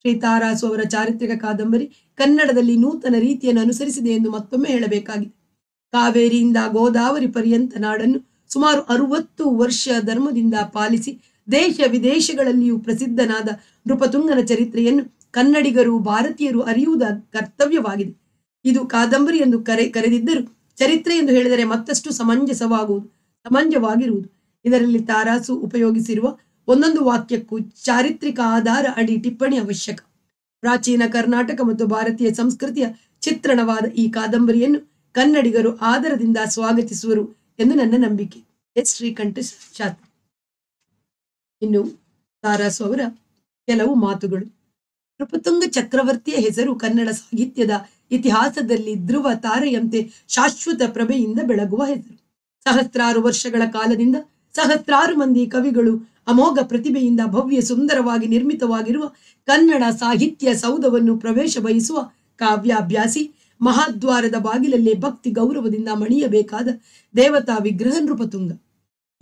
ಶ್ರೀ ತಾರಾಸು ಅವರ ಚಾರಿತ್ರಿಕ ಕಾದಂಬರಿ ಕನ್ನಡದಲ್ಲಿ ನೂತನ ರೀತಿಯನ್ನು ಅನುಸರಿಸಿದೆ ಎಂದು ಮತ್ತೊಮ್ಮೆ ಹೇಳಬೇಕಾಗಿದೆ ಕಾವೇರಿಯಿಂದ ಗೋದಾವರಿ ಪರ್ಯಂತ ನಾಡನ್ನು ಸುಮಾರು ಅರುವತ್ತು ವರ್ಷ ಧರ್ಮದಿಂದ ಪಾಲಿಸಿ ದೇಶ ವಿದೇಶಗಳಲ್ಲಿಯೂ ಪ್ರಸಿದ್ಧನಾದ ನೃಪತುಂಗನ ಚರಿತ್ರೆಯನ್ನು ಕನ್ನಡಿಗರು ಭಾರತೀಯರು ಅರಿಯುವುದ ಕರ್ತವ್ಯವಾಗಿದೆ ಇದು ಕಾದಂಬರಿ ಎಂದು ಕರೆ ಕರೆದಿದ್ದರೂ ಚರಿತ್ರೆ ಎಂದು ಹೇಳಿದರೆ ಮತ್ತಷ್ಟು ಸಮಂಜಸವಾಗುವುದು ಸಮಂಜವಾಗಿರುವುದು ಇದರಲ್ಲಿ ತಾರಾಸು ಉಪಯೋಗಿಸಿರುವ ಒಂದೊಂದು ವಾಕ್ಯಕ್ಕೂ ಚಾರಿತ್ರಿಕ ಆಧಾರ ಅಡಿ ಟಿಪ್ಪಣಿ ಅವಶ್ಯಕ ಪ್ರಾಚೀನ ಕರ್ನಾಟಕ ಮತ್ತು ಭಾರತೀಯ ಸಂಸ್ಕೃತಿಯ ಚಿತ್ರಣವಾದ ಈ ಕಾದಂಬರಿಯನ್ನು ಕನ್ನಡಿಗರು ಆದರದಿಂದ ಸ್ವಾಗತಿಸುವರು ಎಂದು ನನ್ನ ನಂಬಿಕೆ ಎಸ್ ಶ್ರೀಕಂಠ ಶಾತ್ ಇನ್ನು ತಾರಾಸು ಅವರ ಕೆಲವು ಮಾತುಗಳು ಕೃಪತುಂಗ ಚಕ್ರವರ್ತಿಯ ಹೆಸರು ಕನ್ನಡ ಸಾಹಿತ್ಯದ ಇತಿಹಾಸದಲ್ಲಿ ಧ್ರುವ ತಾರೆಯಂತೆ ಶಾಶ್ವತ ಪ್ರಭೆಯಿಂದ ಬೆಳಗುವ ಹೆಸರು ಸಹಸ್ರಾರು ವರ್ಷಗಳ ಕಾಲದಿಂದ ಸಹಸ್ರಾರು ಮಂದಿ ಕವಿಗಳು ಅಮೋಘ ಪ್ರತಿಭೆಯಿಂದ ಭವ್ಯ ಸುಂದರವಾಗಿ ನಿರ್ಮಿತವಾಗಿರುವ ಕನ್ನಡ ಸಾಹಿತ್ಯ ಸೌಧವನ್ನು ಪ್ರವೇಶ ಬಯಸುವ ಕಾವ್ಯಾಭ್ಯಾಸಿ ಮಹಾದ್ವಾರದ ಬಾಗಿಲಲ್ಲೇ ಭಕ್ತಿ ಗೌರವದಿಂದ ಮಣಿಯಬೇಕಾದ ದೇವತಾ ವಿಗ್ರಹ ನೃಪತುಂಗ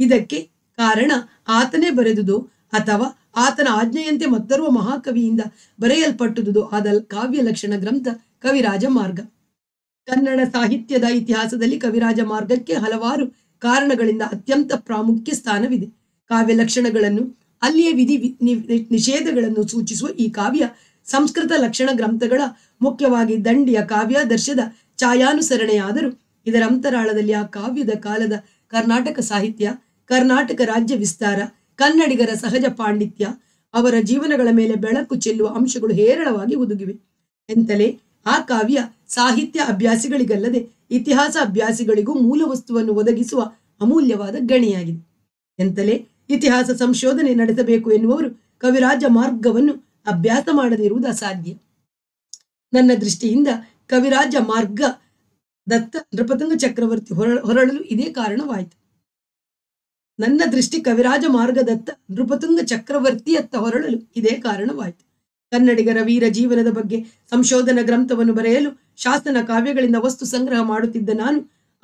ಇದಕ್ಕೆ ಕಾರಣ ಆತನೇ ಬರೆದುದು ಅಥವಾ ಆತನ ಆಜ್ಞೆಯಂತೆ ಮತ್ತರುವ ಮಹಾಕವಿಯಿಂದ ಬರೆಯಲ್ಪಟ್ಟುದು ಆದ ಕಾವ್ಯ ಲಕ್ಷಣ ಗ್ರಂಥ ಕವಿರಾಜ ಮಾರ್ಗ ಕನ್ನಡ ಸಾಹಿತ್ಯದ ಇತಿಹಾಸದಲ್ಲಿ ಕವಿರಾಜ ಮಾರ್ಗಕ್ಕೆ ಹಲವಾರು ಕಾರಣಗಳಿಂದ ಅತ್ಯಂತ ಪ್ರಾಮುಖ್ಯ ಸ್ಥಾನವಿದೆ ಕಾವ್ಯ ಲಕ್ಷಣಗಳನ್ನು ಅಲ್ಲಿಯ ವಿಧಿ ನಿಷೇಧಗಳನ್ನು ಸೂಚಿಸುವ ಈ ಕಾವ್ಯ ಸಂಸ್ಕೃತ ಲಕ್ಷಣ ಗ್ರಂಥಗಳ ಮುಖ್ಯವಾಗಿ ದಂಡಿಯ ಕಾವ್ಯಾದರ್ಶದ ಛಾಯಾನುಸರಣೆಯಾದರೂ ಇದರ ಅಂತರಾಳದಲ್ಲಿ ಆ ಕಾವ್ಯದ ಕಾಲದ ಕರ್ನಾಟಕ ಸಾಹಿತ್ಯ ಕರ್ನಾಟಕ ರಾಜ್ಯ ವಿಸ್ತಾರ ಕನ್ನಡಿಗರ ಸಹಜ ಪಾಂಡಿತ್ಯ ಅವರ ಜೀವನಗಳ ಮೇಲೆ ಬೆಳಕು ಚೆಲ್ಲುವ ಅಂಶಗಳು ಹೇರಳವಾಗಿ ಒದಗಿವೆ ಎಂತಲೇ ಆ ಕಾವ್ಯ ಸಾಹಿತ್ಯ ಅಭ್ಯಾಸಿಗಳಿಗಲ್ಲದೆ ಇತಿಹಾಸ ಅಭ್ಯಾಸಿಗಳಿಗೂ ಮೂಲ ವಸ್ತುವನ್ನು ಒದಗಿಸುವ ಅಮೂಲ್ಯವಾದ ಗಣಿಯಾಗಿದೆ ಎಂತಲೇ ಇತಿಹಾಸ ಸಂಶೋಧನೆ ನಡೆಸಬೇಕು ಎನ್ನುವರು ಕವಿರಾಜ ಮಾರ್ಗವನ್ನು ಅಭ್ಯಾಸ ಮಾಡದಿರುವುದು ಅಸಾಧ್ಯ ನನ್ನ ದೃಷ್ಟಿಯಿಂದ ಕವಿರಾಜ ಮಾರ್ಗ ದತ್ತ ನೃಪತಂಗ ಚಕ್ರವರ್ತಿ ಹೊರ ಹೊರಳಲು ಇದೇ ಕಾರಣವಾಯಿತು ನನ್ನ ದೃಷ್ಟಿ ಕವಿರಾಜ ಮಾರ್ಗದತ್ತ ನೃಪತುಂಗ ಚಕ್ರವರ್ತಿಯತ್ತ ಹೊರಳಲು ಇದೇ ಕಾರಣವಾಯಿತು ಕನ್ನಡಿಗರ ವೀರ ಜೀವನದ ಬಗ್ಗೆ ಸಂಶೋಧನಾ ಗ್ರಂಥವನ್ನು ಬರೆಯಲು ಶಾಸನ ಕಾವ್ಯಗಳಿಂದ ವಸ್ತು ಸಂಗ್ರಹ ಮಾಡುತ್ತಿದ್ದ ನಾನು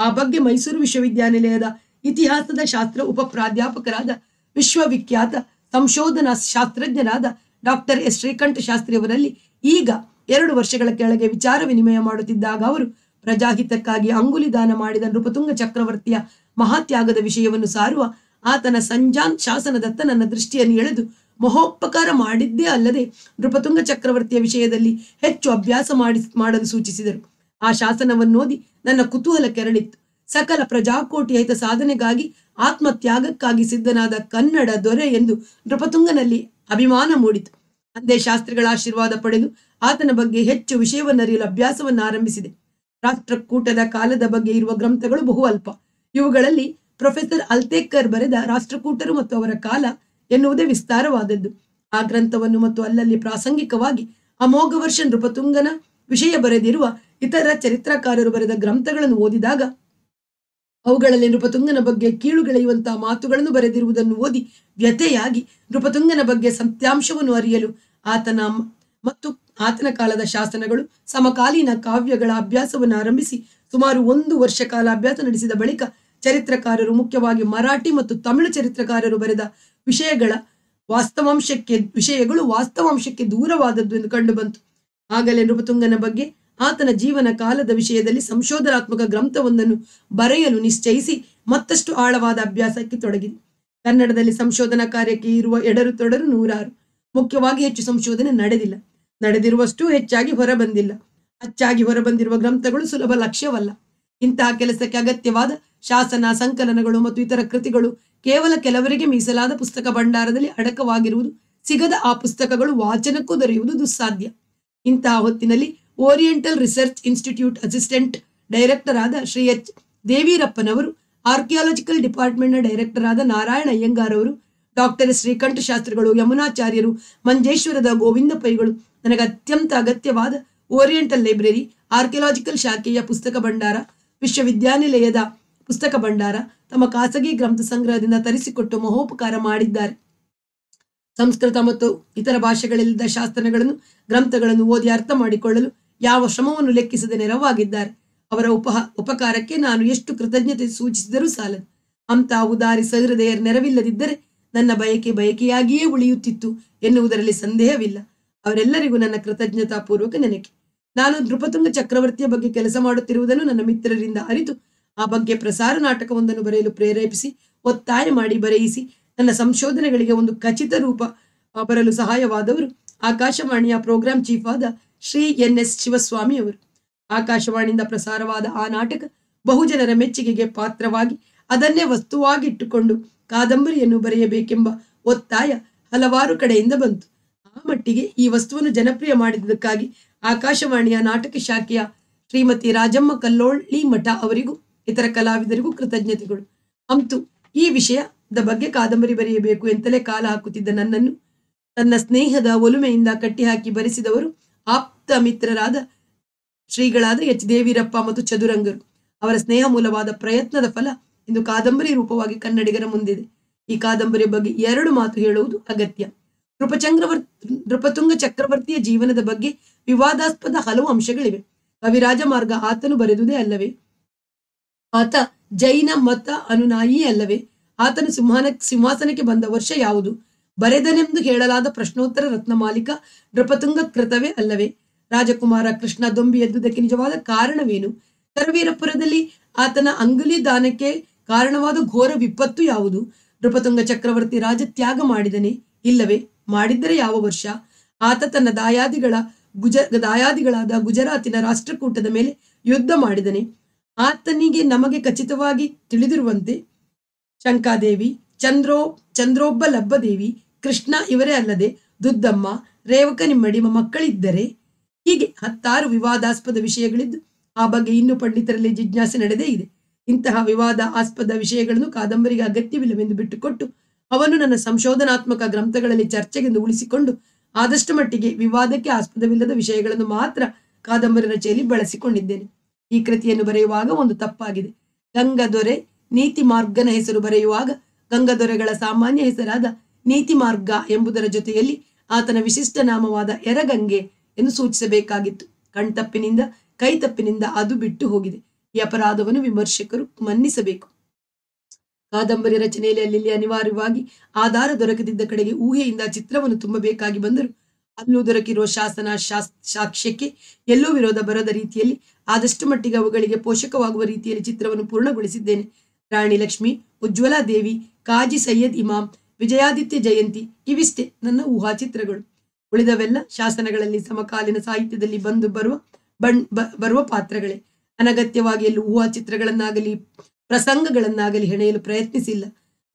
ಆ ಬಗ್ಗೆ ಮೈಸೂರು ವಿಶ್ವವಿದ್ಯಾನಿಲಯದ ಇತಿಹಾಸದ ಶಾಸ್ತ್ರ ಉಪ ಪ್ರಾಧ್ಯಾಪಕರಾದ ವಿಶ್ವವಿಖ್ಯಾತ ಸಂಶೋಧನಾ ಶಾಸ್ತ್ರಜ್ಞರಾದ ಡಾಕ್ಟರ್ ಎಸ್ ಶ್ರೀಕಂಠ ಅವರಲ್ಲಿ ಈಗ ಎರಡು ವರ್ಷಗಳ ಕೆಳಗೆ ವಿಚಾರ ವಿನಿಮಯ ಮಾಡುತ್ತಿದ್ದಾಗ ಅವರು ಪ್ರಜಾಹಿತಕ್ಕಾಗಿ ದಾನ ಮಾಡಿದ ನೃಪತುಂಗ ಚಕ್ರವರ್ತಿಯ ಮಹಾತ್ಯಾಗದ ವಿಷಯವನ್ನು ಸಾರುವ ಆತನ ಸಂಜಾನ್ ಶಾಸನದತ್ತ ನನ್ನ ದೃಷ್ಟಿಯನ್ನು ಎಳೆದು ಮಹೋಪಕಾರ ಮಾಡಿದ್ದೇ ಅಲ್ಲದೆ ನೃಪತುಂಗ ಚಕ್ರವರ್ತಿಯ ವಿಷಯದಲ್ಲಿ ಹೆಚ್ಚು ಅಭ್ಯಾಸ ಮಾಡಿ ಮಾಡಲು ಸೂಚಿಸಿದರು ಆ ಶಾಸನವನ್ನು ಓದಿ ನನ್ನ ಕುತೂಹಲ ಕೆರಳಿತ್ತು ಸಕಲ ಪ್ರಜಾಕೋಟಿ ಹಿತ ಸಾಧನೆಗಾಗಿ ಆತ್ಮತ್ಯಾಗಕ್ಕಾಗಿ ಸಿದ್ಧನಾದ ಕನ್ನಡ ದೊರೆ ಎಂದು ನೃಪತುಂಗನಲ್ಲಿ ಅಭಿಮಾನ ಮೂಡಿತು ಅಂದೇ ಶಾಸ್ತ್ರಿಗಳ ಆಶೀರ್ವಾದ ಪಡೆದು ಆತನ ಬಗ್ಗೆ ಹೆಚ್ಚು ವಿಷಯವನ್ನರಿಯಲು ಅಭ್ಯಾಸವನ್ನು ಆರಂಭಿಸಿದೆ ರಾಷ್ಟ್ರಕೂಟದ ಕಾಲದ ಬಗ್ಗೆ ಇರುವ ಗ್ರಂಥಗಳು ಬಹು ಅಲ್ಪ ಇವುಗಳಲ್ಲಿ ಪ್ರೊಫೆಸರ್ ಅಲ್ತೇಕರ್ ಬರೆದ ರಾಷ್ಟ್ರಕೂಟರು ಮತ್ತು ಅವರ ಕಾಲ ಎನ್ನುವುದೇ ವಿಸ್ತಾರವಾದದ್ದು ಆ ಗ್ರಂಥವನ್ನು ಮತ್ತು ಅಲ್ಲಲ್ಲಿ ಪ್ರಾಸಂಗಿಕವಾಗಿ ಅಮೋಘವರ್ಷ ನೃಪತುಂಗನ ವಿಷಯ ಬರೆದಿರುವ ಇತರ ಚರಿತ್ರಕಾರರು ಬರೆದ ಗ್ರಂಥಗಳನ್ನು ಓದಿದಾಗ ಅವುಗಳಲ್ಲಿ ನೃಪತುಂಗನ ಬಗ್ಗೆ ಕೀಳುಗೆಳೆಯುವಂತಹ ಮಾತುಗಳನ್ನು ಬರೆದಿರುವುದನ್ನು ಓದಿ ವ್ಯಥೆಯಾಗಿ ನೃಪತುಂಗನ ಬಗ್ಗೆ ಸತ್ಯಾಂಶವನ್ನು ಅರಿಯಲು ಆತನ ಮತ್ತು ಆತನ ಕಾಲದ ಶಾಸನಗಳು ಸಮಕಾಲೀನ ಕಾವ್ಯಗಳ ಅಭ್ಯಾಸವನ್ನು ಆರಂಭಿಸಿ ಸುಮಾರು ಒಂದು ವರ್ಷ ಕಾಲ ಅಭ್ಯಾಸ ನಡೆಸಿದ ಬಳಿಕ ಚರಿತ್ರಕಾರರು ಮುಖ್ಯವಾಗಿ ಮರಾಠಿ ಮತ್ತು ತಮಿಳು ಚರಿತ್ರಕಾರರು ಬರೆದ ವಿಷಯಗಳ ವಾಸ್ತವಾಂಶಕ್ಕೆ ವಿಷಯಗಳು ವಾಸ್ತವಾಂಶಕ್ಕೆ ದೂರವಾದದ್ದು ಎಂದು ಕಂಡುಬಂತು ಆಗಲೇ ನೃಪತುಂಗನ ಬಗ್ಗೆ ಆತನ ಜೀವನ ಕಾಲದ ವಿಷಯದಲ್ಲಿ ಸಂಶೋಧನಾತ್ಮಕ ಗ್ರಂಥವೊಂದನ್ನು ಬರೆಯಲು ನಿಶ್ಚಯಿಸಿ ಮತ್ತಷ್ಟು ಆಳವಾದ ಅಭ್ಯಾಸಕ್ಕೆ ತೊಡಗಿದೆ ಕನ್ನಡದಲ್ಲಿ ಸಂಶೋಧನಾ ಕಾರ್ಯಕ್ಕೆ ಇರುವ ಎಡರು ತೊಡರು ನೂರಾರು ಮುಖ್ಯವಾಗಿ ಹೆಚ್ಚು ಸಂಶೋಧನೆ ನಡೆದಿಲ್ಲ ನಡೆದಿರುವಷ್ಟು ಹೆಚ್ಚಾಗಿ ಹೊರಬಂದಿಲ್ಲ ಅಚ್ಚಾಗಿ ಹೊರಬಂದಿರುವ ಗ್ರಂಥಗಳು ಸುಲಭ ಲಕ್ಷ್ಯವಲ್ಲ ಇಂತಹ ಕೆಲಸಕ್ಕೆ ಅಗತ್ಯವಾದ ಶಾಸನ ಸಂಕಲನಗಳು ಮತ್ತು ಇತರ ಕೃತಿಗಳು ಕೇವಲ ಕೆಲವರಿಗೆ ಮೀಸಲಾದ ಪುಸ್ತಕ ಭಂಡಾರದಲ್ಲಿ ಅಡಕವಾಗಿರುವುದು ಸಿಗದ ಆ ಪುಸ್ತಕಗಳು ವಾಚನಕ್ಕೂ ದೊರೆಯುವುದು ದುಸ್ಸಾಧ್ಯ ಇಂತಹ ಹೊತ್ತಿನಲ್ಲಿ oriental research institute assistant director ಆದ ಶ್ರೀ ಎಚ್ ದೇವೀರಪ್ಪನವರು ಆರ್ಕಿಯಾಲಜಿಕಲ್ ಡಿಪಾರ್ಟ್ಮೆಂಟ್ನ ಡೈರೆಕ್ಟರ್ ಆದ ನಾರಾಯಣ ಅಯ್ಯಂಗಾರ್ ಅವರು ಡಾಕ್ಟರ್ ಶ್ರೀಕಂಠ ಶಾಸ್ತ್ರಿಗಳು ಯಮುನಾಚಾರ್ಯರು ಮಂಜೇಶ್ವರದ ಗೋವಿಂದ ಪೈಗಳು ನನಗೆ ಅತ್ಯಂತ ಅಗತ್ಯವಾದ ಓರಿಯೆಂಟಲ್ ಲೈಬ್ರರಿ ಆರ್ಕಿಯಾಲಜಿಕಲ್ ಶಾಖೆಯ ಪುಸ್ತಕ ಭಂಡಾರ ವಿಶ್ವವಿದ್ಯಾನಿಲಯದ ಪುಸ್ತಕ ಭಂಡಾರ ತಮ್ಮ ಖಾಸಗಿ ಗ್ರಂಥ ಸಂಗ್ರಹದಿಂದ ತರಿಸಿಕೊಟ್ಟು ಮಹೋಪಕಾರ ಮಾಡಿದ್ದಾರೆ ಸಂಸ್ಕೃತ ಮತ್ತು ಇತರ ಭಾಷೆಗಳಲ್ಲಿದ್ದ ಶಾಸ್ತ್ರಗಳನ್ನು ಗ್ರಂಥಗಳನ್ನು ಓದಿ ಅರ್ಥ ಮಾಡಿಕೊಳ್ಳಲು ಯಾವ ಶ್ರಮವನ್ನು ಲೆಕ್ಕಿಸದೆ ನೆರವಾಗಿದ್ದಾರೆ ಅವರ ಉಪಹ ಉಪಕಾರಕ್ಕೆ ನಾನು ಎಷ್ಟು ಕೃತಜ್ಞತೆ ಸೂಚಿಸಿದರೂ ಸಾಲದು ಅಂತ ಉದಾರಿ ಸಹೃದಯರ ನೆರವಿಲ್ಲದಿದ್ದರೆ ನನ್ನ ಬಯಕೆ ಬಯಕೆಯಾಗಿಯೇ ಉಳಿಯುತ್ತಿತ್ತು ಎನ್ನುವುದರಲ್ಲಿ ಸಂದೇಹವಿಲ್ಲ ಅವರೆಲ್ಲರಿಗೂ ನನ್ನ ಕೃತಜ್ಞತಾಪೂರ್ವಕ ನೆನಕೆ ನಾನು ನೃಪತುಂಗ ಚಕ್ರವರ್ತಿಯ ಬಗ್ಗೆ ಕೆಲಸ ಮಾಡುತ್ತಿರುವುದನ್ನು ನನ್ನ ಮಿತ್ರರಿಂದ ಅರಿತು ಆ ಬಗ್ಗೆ ಪ್ರಸಾರ ನಾಟಕವೊಂದನ್ನು ಬರೆಯಲು ಪ್ರೇರೇಪಿಸಿ ಒತ್ತಾಯ ಮಾಡಿ ಬರೆಯಿಸಿ ನನ್ನ ಸಂಶೋಧನೆಗಳಿಗೆ ಒಂದು ಖಚಿತ ರೂಪ ಬರಲು ಸಹಾಯವಾದವರು ಆಕಾಶವಾಣಿಯ ಪ್ರೋಗ್ರಾಂ ಚೀಫ್ ಆದ ಶ್ರೀ ಎನ್ ಎಸ್ ಶಿವಸ್ವಾಮಿ ಅವರು ಆಕಾಶವಾಣಿಯಿಂದ ಪ್ರಸಾರವಾದ ಆ ನಾಟಕ ಬಹುಜನರ ಮೆಚ್ಚುಗೆಗೆ ಪಾತ್ರವಾಗಿ ಅದನ್ನೇ ವಸ್ತುವಾಗಿಟ್ಟುಕೊಂಡು ಕಾದಂಬರಿಯನ್ನು ಬರೆಯಬೇಕೆಂಬ ಒತ್ತಾಯ ಹಲವಾರು ಕಡೆಯಿಂದ ಬಂತು ಆ ಮಟ್ಟಿಗೆ ಈ ವಸ್ತುವನ್ನು ಜನಪ್ರಿಯ ಮಾಡಿದ್ದಕ್ಕಾಗಿ ಆಕಾಶವಾಣಿಯ ನಾಟಕ ಶಾಖೆಯ ಶ್ರೀಮತಿ ರಾಜಮ್ಮ ಕಲ್ಲೋಳ್ಳಿ ಮಠ ಅವರಿಗೂ ಇತರ ಕಲಾವಿದರಿಗೂ ಕೃತಜ್ಞತೆಗಳು ಅಂತೂ ಈ ವಿಷಯದ ಬಗ್ಗೆ ಕಾದಂಬರಿ ಬರೆಯಬೇಕು ಎಂತಲೇ ಕಾಲ ಹಾಕುತ್ತಿದ್ದ ನನ್ನನ್ನು ತನ್ನ ಸ್ನೇಹದ ಒಲುಮೆಯಿಂದ ಕಟ್ಟಿಹಾಕಿ ಬರೆಸಿದವರು ಆಪ್ತ ಮಿತ್ರರಾದ ಶ್ರೀಗಳಾದ ಎಚ್ ದೇವೀರಪ್ಪ ಮತ್ತು ಚದುರಂಗರು ಅವರ ಸ್ನೇಹ ಮೂಲವಾದ ಪ್ರಯತ್ನದ ಫಲ ಇಂದು ಕಾದಂಬರಿ ರೂಪವಾಗಿ ಕನ್ನಡಿಗರ ಮುಂದಿದೆ ಈ ಕಾದಂಬರಿ ಬಗ್ಗೆ ಎರಡು ಮಾತು ಹೇಳುವುದು ಅಗತ್ಯ ನೃಪಚಂಗ್ರವರ್ ನೃಪತುಂಗ ಚಕ್ರವರ್ತಿಯ ಜೀವನದ ಬಗ್ಗೆ ವಿವಾದಾಸ್ಪದ ಹಲವು ಅಂಶಗಳಿವೆ ಕವಿರಾಜ ಮಾರ್ಗ ಆತನು ಬರೆದುದೇ ಅಲ್ಲವೇ ಆತ ಜೈನ ಮತ ಅನುನಾಯಿ ಅಲ್ಲವೇ ಆತನು ಸಿಂಹಾನ ಸಿಂಹಾಸನಕ್ಕೆ ಬಂದ ವರ್ಷ ಯಾವುದು ಬರೆದನೆಂದು ಹೇಳಲಾದ ಪ್ರಶ್ನೋತ್ತರ ರತ್ನ ಮಾಲಿಕ ನೃಪತುಂಗ ಕೃತವೇ ಅಲ್ಲವೇ ರಾಜಕುಮಾರ ಕೃಷ್ಣ ದೊಂಬಿ ಎದ್ದುದಕ್ಕೆ ನಿಜವಾದ ಕಾರಣವೇನು ಕರವೀರಪುರದಲ್ಲಿ ಆತನ ಅಂಗುಲಿ ದಾನಕ್ಕೆ ಕಾರಣವಾದ ಘೋರ ವಿಪತ್ತು ಯಾವುದು ನೃಪತುಂಗ ಚಕ್ರವರ್ತಿ ರಾಜ ತ್ಯಾಗ ಮಾಡಿದನೆ ಇಲ್ಲವೇ ಮಾಡಿದ್ದರೆ ಯಾವ ವರ್ಷ ಆತ ತನ್ನ ದಾಯಾದಿಗಳ ಗುಜ ದಾಯಾದಿಗಳಾದ ಗುಜರಾತಿನ ರಾಷ್ಟ್ರಕೂಟದ ಮೇಲೆ ಯುದ್ಧ ಮಾಡಿದನೆ ಆತನಿಗೆ ನಮಗೆ ಖಚಿತವಾಗಿ ತಿಳಿದಿರುವಂತೆ ಶಂಕಾದೇವಿ ಚಂದ್ರೋ ಚಂದ್ರೋಬ್ಬ ಲಬ್ಬದೇವಿ ಕೃಷ್ಣ ಇವರೇ ಅಲ್ಲದೆ ದುದ್ದಮ್ಮ ರೇವಕ ನಿಮ್ಮಡಿಮ ಮಕ್ಕಳಿದ್ದರೆ ಹೀಗೆ ಹತ್ತಾರು ವಿವಾದಾಸ್ಪದ ವಿಷಯಗಳಿದ್ದು ಆ ಬಗ್ಗೆ ಇನ್ನೂ ಪಂಡಿತರಲ್ಲಿ ಜಿಜ್ಞಾಸೆ ನಡೆದೇ ಇದೆ ಇಂತಹ ವಿವಾದ ಆಸ್ಪದ ವಿಷಯಗಳನ್ನು ಕಾದಂಬರಿಗೆ ಅಗತ್ಯವಿಲ್ಲವೆಂದು ಬಿಟ್ಟುಕೊಟ್ಟು ಅವನು ನನ್ನ ಸಂಶೋಧನಾತ್ಮಕ ಗ್ರಂಥಗಳಲ್ಲಿ ಚರ್ಚೆಗೆಂದು ಉಳಿಸಿಕೊಂಡು ಆದಷ್ಟು ಮಟ್ಟಿಗೆ ವಿವಾದಕ್ಕೆ ಆಸ್ಪದವಿಲ್ಲದ ವಿಷಯಗಳನ್ನು ಮಾತ್ರ ಕಾದಂಬರಿ ರಚೆಯಲ್ಲಿ ಬಳಸಿಕೊಂಡಿದ್ದೇನೆ ಈ ಕೃತಿಯನ್ನು ಬರೆಯುವಾಗ ಒಂದು ತಪ್ಪಾಗಿದೆ ಗಂಗದೊರೆ ನೀತಿ ಮಾರ್ಗನ ಹೆಸರು ಬರೆಯುವಾಗ ದೊರೆಗಳ ಸಾಮಾನ್ಯ ಹೆಸರಾದ ನೀತಿ ಮಾರ್ಗ ಎಂಬುದರ ಜೊತೆಯಲ್ಲಿ ಆತನ ವಿಶಿಷ್ಟ ನಾಮವಾದ ಎರಗಂಗೆ ಎಂದು ಸೂಚಿಸಬೇಕಾಗಿತ್ತು ಕಣ್ತಪ್ಪಿನಿಂದ ಕೈತಪ್ಪಿನಿಂದ ಅದು ಬಿಟ್ಟು ಹೋಗಿದೆ ಈ ಅಪರಾಧವನ್ನು ವಿಮರ್ಶಕರು ಮನ್ನಿಸಬೇಕು ಕಾದಂಬರಿ ರಚನೆಯಲ್ಲಿ ಅಲ್ಲಿ ಅನಿವಾರ್ಯವಾಗಿ ಆಧಾರ ದೊರಕದಿದ್ದ ಕಡೆಗೆ ಊಹೆಯಿಂದ ಚಿತ್ರವನ್ನು ತುಂಬಬೇಕಾಗಿ ಬಂದರು ಅಲ್ಲೂ ದೊರಕಿರುವ ಶಾಸನ ಶಾಸ್ ಸಾಕ್ಷ್ಯಕ್ಕೆ ಎಲ್ಲೂ ವಿರೋಧ ಬರದ ರೀತಿಯಲ್ಲಿ ಆದಷ್ಟು ಮಟ್ಟಿಗೆ ಅವುಗಳಿಗೆ ಪೋಷಕವಾಗುವ ರೀತಿಯಲ್ಲಿ ಚಿತ್ರವನ್ನು ಪೂರ್ಣಗೊಳಿಸಿದ್ದೇನೆ ರಾಣಿ ಲಕ್ಷ್ಮಿ ಉಜ್ವಲಾ ದೇವಿ ಕಾಜಿ ಸೈಯದ್ ಇಮಾಮ್ ವಿಜಯಾದಿತ್ಯ ಜಯಂತಿ ಇವಿಷ್ಟೇ ನನ್ನ ಊಹಾ ಚಿತ್ರಗಳು ಉಳಿದವೆಲ್ಲ ಶಾಸನಗಳಲ್ಲಿ ಸಮಕಾಲೀನ ಸಾಹಿತ್ಯದಲ್ಲಿ ಬಂದು ಬರುವ ಬಣ್ ಬರುವ ಪಾತ್ರಗಳೇ ಅನಗತ್ಯವಾಗಿ ಎಲ್ಲೂ ಊಹಾ ಚಿತ್ರಗಳನ್ನಾಗಲಿ ಪ್ರಸಂಗಗಳನ್ನಾಗಲಿ ಹೆಣೆಯಲು ಪ್ರಯತ್ನಿಸಿಲ್ಲ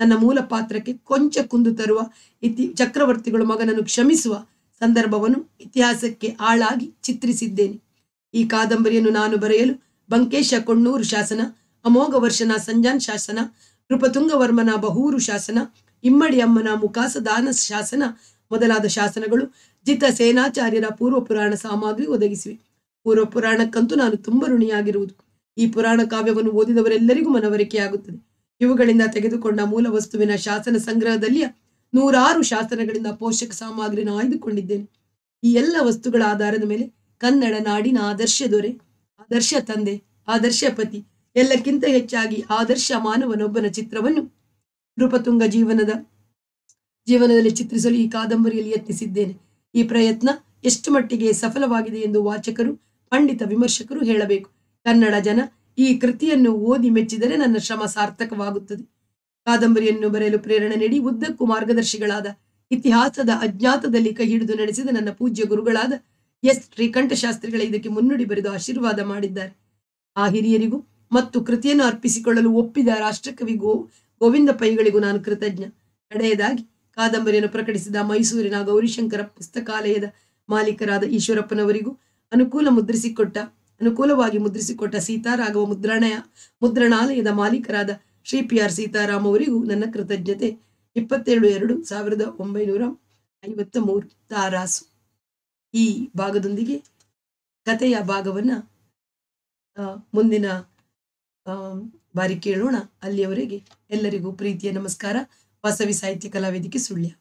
ನನ್ನ ಮೂಲ ಪಾತ್ರಕ್ಕೆ ಕೊಂಚ ಕುಂದು ತರುವ ಇತಿ ಚಕ್ರವರ್ತಿಗಳು ಮಗನನ್ನು ಕ್ಷಮಿಸುವ ಸಂದರ್ಭವನ್ನು ಇತಿಹಾಸಕ್ಕೆ ಆಳಾಗಿ ಚಿತ್ರಿಸಿದ್ದೇನೆ ಈ ಕಾದಂಬರಿಯನ್ನು ನಾನು ಬರೆಯಲು ಬಂಕೇಶ ಕೊಣ್ಣೂರು ಶಾಸನ ಅಮೋಘ ವರ್ಷನ ಸಂಜಾನ್ ಶಾಸನ ರೂಪತುಂಗವರ್ಮನ ಬಹೂರು ಶಾಸನ ಇಮ್ಮಡಿ ಅಮ್ಮನ ಮುಖಾಸದಾನ ಶಾಸನ ಮೊದಲಾದ ಶಾಸನಗಳು ಜಿತ ಸೇನಾಚಾರ್ಯರ ಪೂರ್ವ ಪುರಾಣ ಸಾಮಗ್ರಿ ಒದಗಿಸಿವೆ ಪೂರ್ವ ಪುರಾಣಕ್ಕಂತೂ ನಾನು ತುಂಬ ಋಣಿಯಾಗಿರುವುದು ಈ ಪುರಾಣ ಕಾವ್ಯವನ್ನು ಓದಿದವರೆಲ್ಲರಿಗೂ ಮನವರಿಕೆಯಾಗುತ್ತದೆ ಇವುಗಳಿಂದ ತೆಗೆದುಕೊಂಡ ಮೂಲ ವಸ್ತುವಿನ ಶಾಸನ ಸಂಗ್ರಹದಲ್ಲಿಯ ನೂರಾರು ಶಾಸನಗಳಿಂದ ಪೋಷಕ ಸಾಮಗ್ರಿನ ಆಯ್ದುಕೊಂಡಿದ್ದೇನೆ ಈ ಎಲ್ಲ ವಸ್ತುಗಳ ಆಧಾರದ ಮೇಲೆ ಕನ್ನಡ ನಾಡಿನ ಆದರ್ಶ ದೊರೆ ಆದರ್ಶ ತಂದೆ ಆದರ್ಶ ಪತಿ ಎಲ್ಲಕ್ಕಿಂತ ಹೆಚ್ಚಾಗಿ ಆದರ್ಶ ಮಾನವನೊಬ್ಬನ ಚಿತ್ರವನ್ನು ನೃಪತುಂಗ ಜೀವನದ ಜೀವನದಲ್ಲಿ ಚಿತ್ರಿಸಲು ಈ ಕಾದಂಬರಿಯಲ್ಲಿ ಯತ್ನಿಸಿದ್ದೇನೆ ಈ ಪ್ರಯತ್ನ ಎಷ್ಟು ಮಟ್ಟಿಗೆ ಸಫಲವಾಗಿದೆ ಎಂದು ವಾಚಕರು ಪಂಡಿತ ವಿಮರ್ಶಕರು ಹೇಳಬೇಕು ಕನ್ನಡ ಜನ ಈ ಕೃತಿಯನ್ನು ಓದಿ ಮೆಚ್ಚಿದರೆ ನನ್ನ ಶ್ರಮ ಸಾರ್ಥಕವಾಗುತ್ತದೆ ಕಾದಂಬರಿಯನ್ನು ಬರೆಯಲು ಪ್ರೇರಣೆ ನೀಡಿ ಉದ್ದಕ್ಕೂ ಮಾರ್ಗದರ್ಶಿಗಳಾದ ಇತಿಹಾಸದ ಅಜ್ಞಾತದಲ್ಲಿ ಕೈ ಹಿಡಿದು ನಡೆಸಿದ ನನ್ನ ಪೂಜ್ಯ ಗುರುಗಳಾದ ಎಸ್ ಶ್ರೀಕಂಠಶಾಸ್ತ್ರಿಗಳೇ ಇದಕ್ಕೆ ಮುನ್ನುಡಿ ಬರೆದು ಆಶೀರ್ವಾದ ಮಾಡಿದ್ದಾರೆ ಆ ಹಿರಿಯರಿಗೂ ಮತ್ತು ಕೃತಿಯನ್ನು ಅರ್ಪಿಸಿಕೊಳ್ಳಲು ಒಪ್ಪಿದ ರಾಷ್ಟ್ರಕವಿ ಗೋ ಗೋವಿಂದ ಪೈಗಳಿಗೂ ನಾನು ಕೃತಜ್ಞ ಕಡೆಯದಾಗಿ ಕಾದಂಬರಿಯನ್ನು ಪ್ರಕಟಿಸಿದ ಮೈಸೂರಿನ ಗೌರಿಶಂಕರ ಪುಸ್ತಕಾಲಯದ ಮಾಲೀಕರಾದ ಈಶ್ವರಪ್ಪನವರಿಗೂ ಅನುಕೂಲ ಮುದ್ರಿಸಿಕೊಟ್ಟ ಅನುಕೂಲವಾಗಿ ಮುದ್ರಿಸಿಕೊಟ್ಟ ಸೀತಾರಾಘವ ಮುದ್ರಣಯ ಮುದ್ರಣಾಲಯದ ಮಾಲೀಕರಾದ ಶ್ರೀ ಪಿ ಆರ್ ಸೀತಾರಾಮ್ ಅವರಿಗೂ ನನ್ನ ಕೃತಜ್ಞತೆ ಇಪ್ಪತ್ತೇಳು ಎರಡು ಸಾವಿರದ ಒಂಬೈನೂರ ಐವತ್ತ ಮೂರು ತಾರಾಸು ಈ ಭಾಗದೊಂದಿಗೆ ಕಥೆಯ ಭಾಗವನ್ನ ಮುಂದಿನ ಬಾರಿ ಕೇಳೋಣ ಅಲ್ಲಿಯವರೆಗೆ ಎಲ್ಲರಿಗೂ ಪ್ರೀತಿಯ ನಮಸ್ಕಾರ ವಾಸವಿ ಸಾಹಿತ್ಯ ಕಲಾವೇದಿಕೆ ಸುಳ್ಯ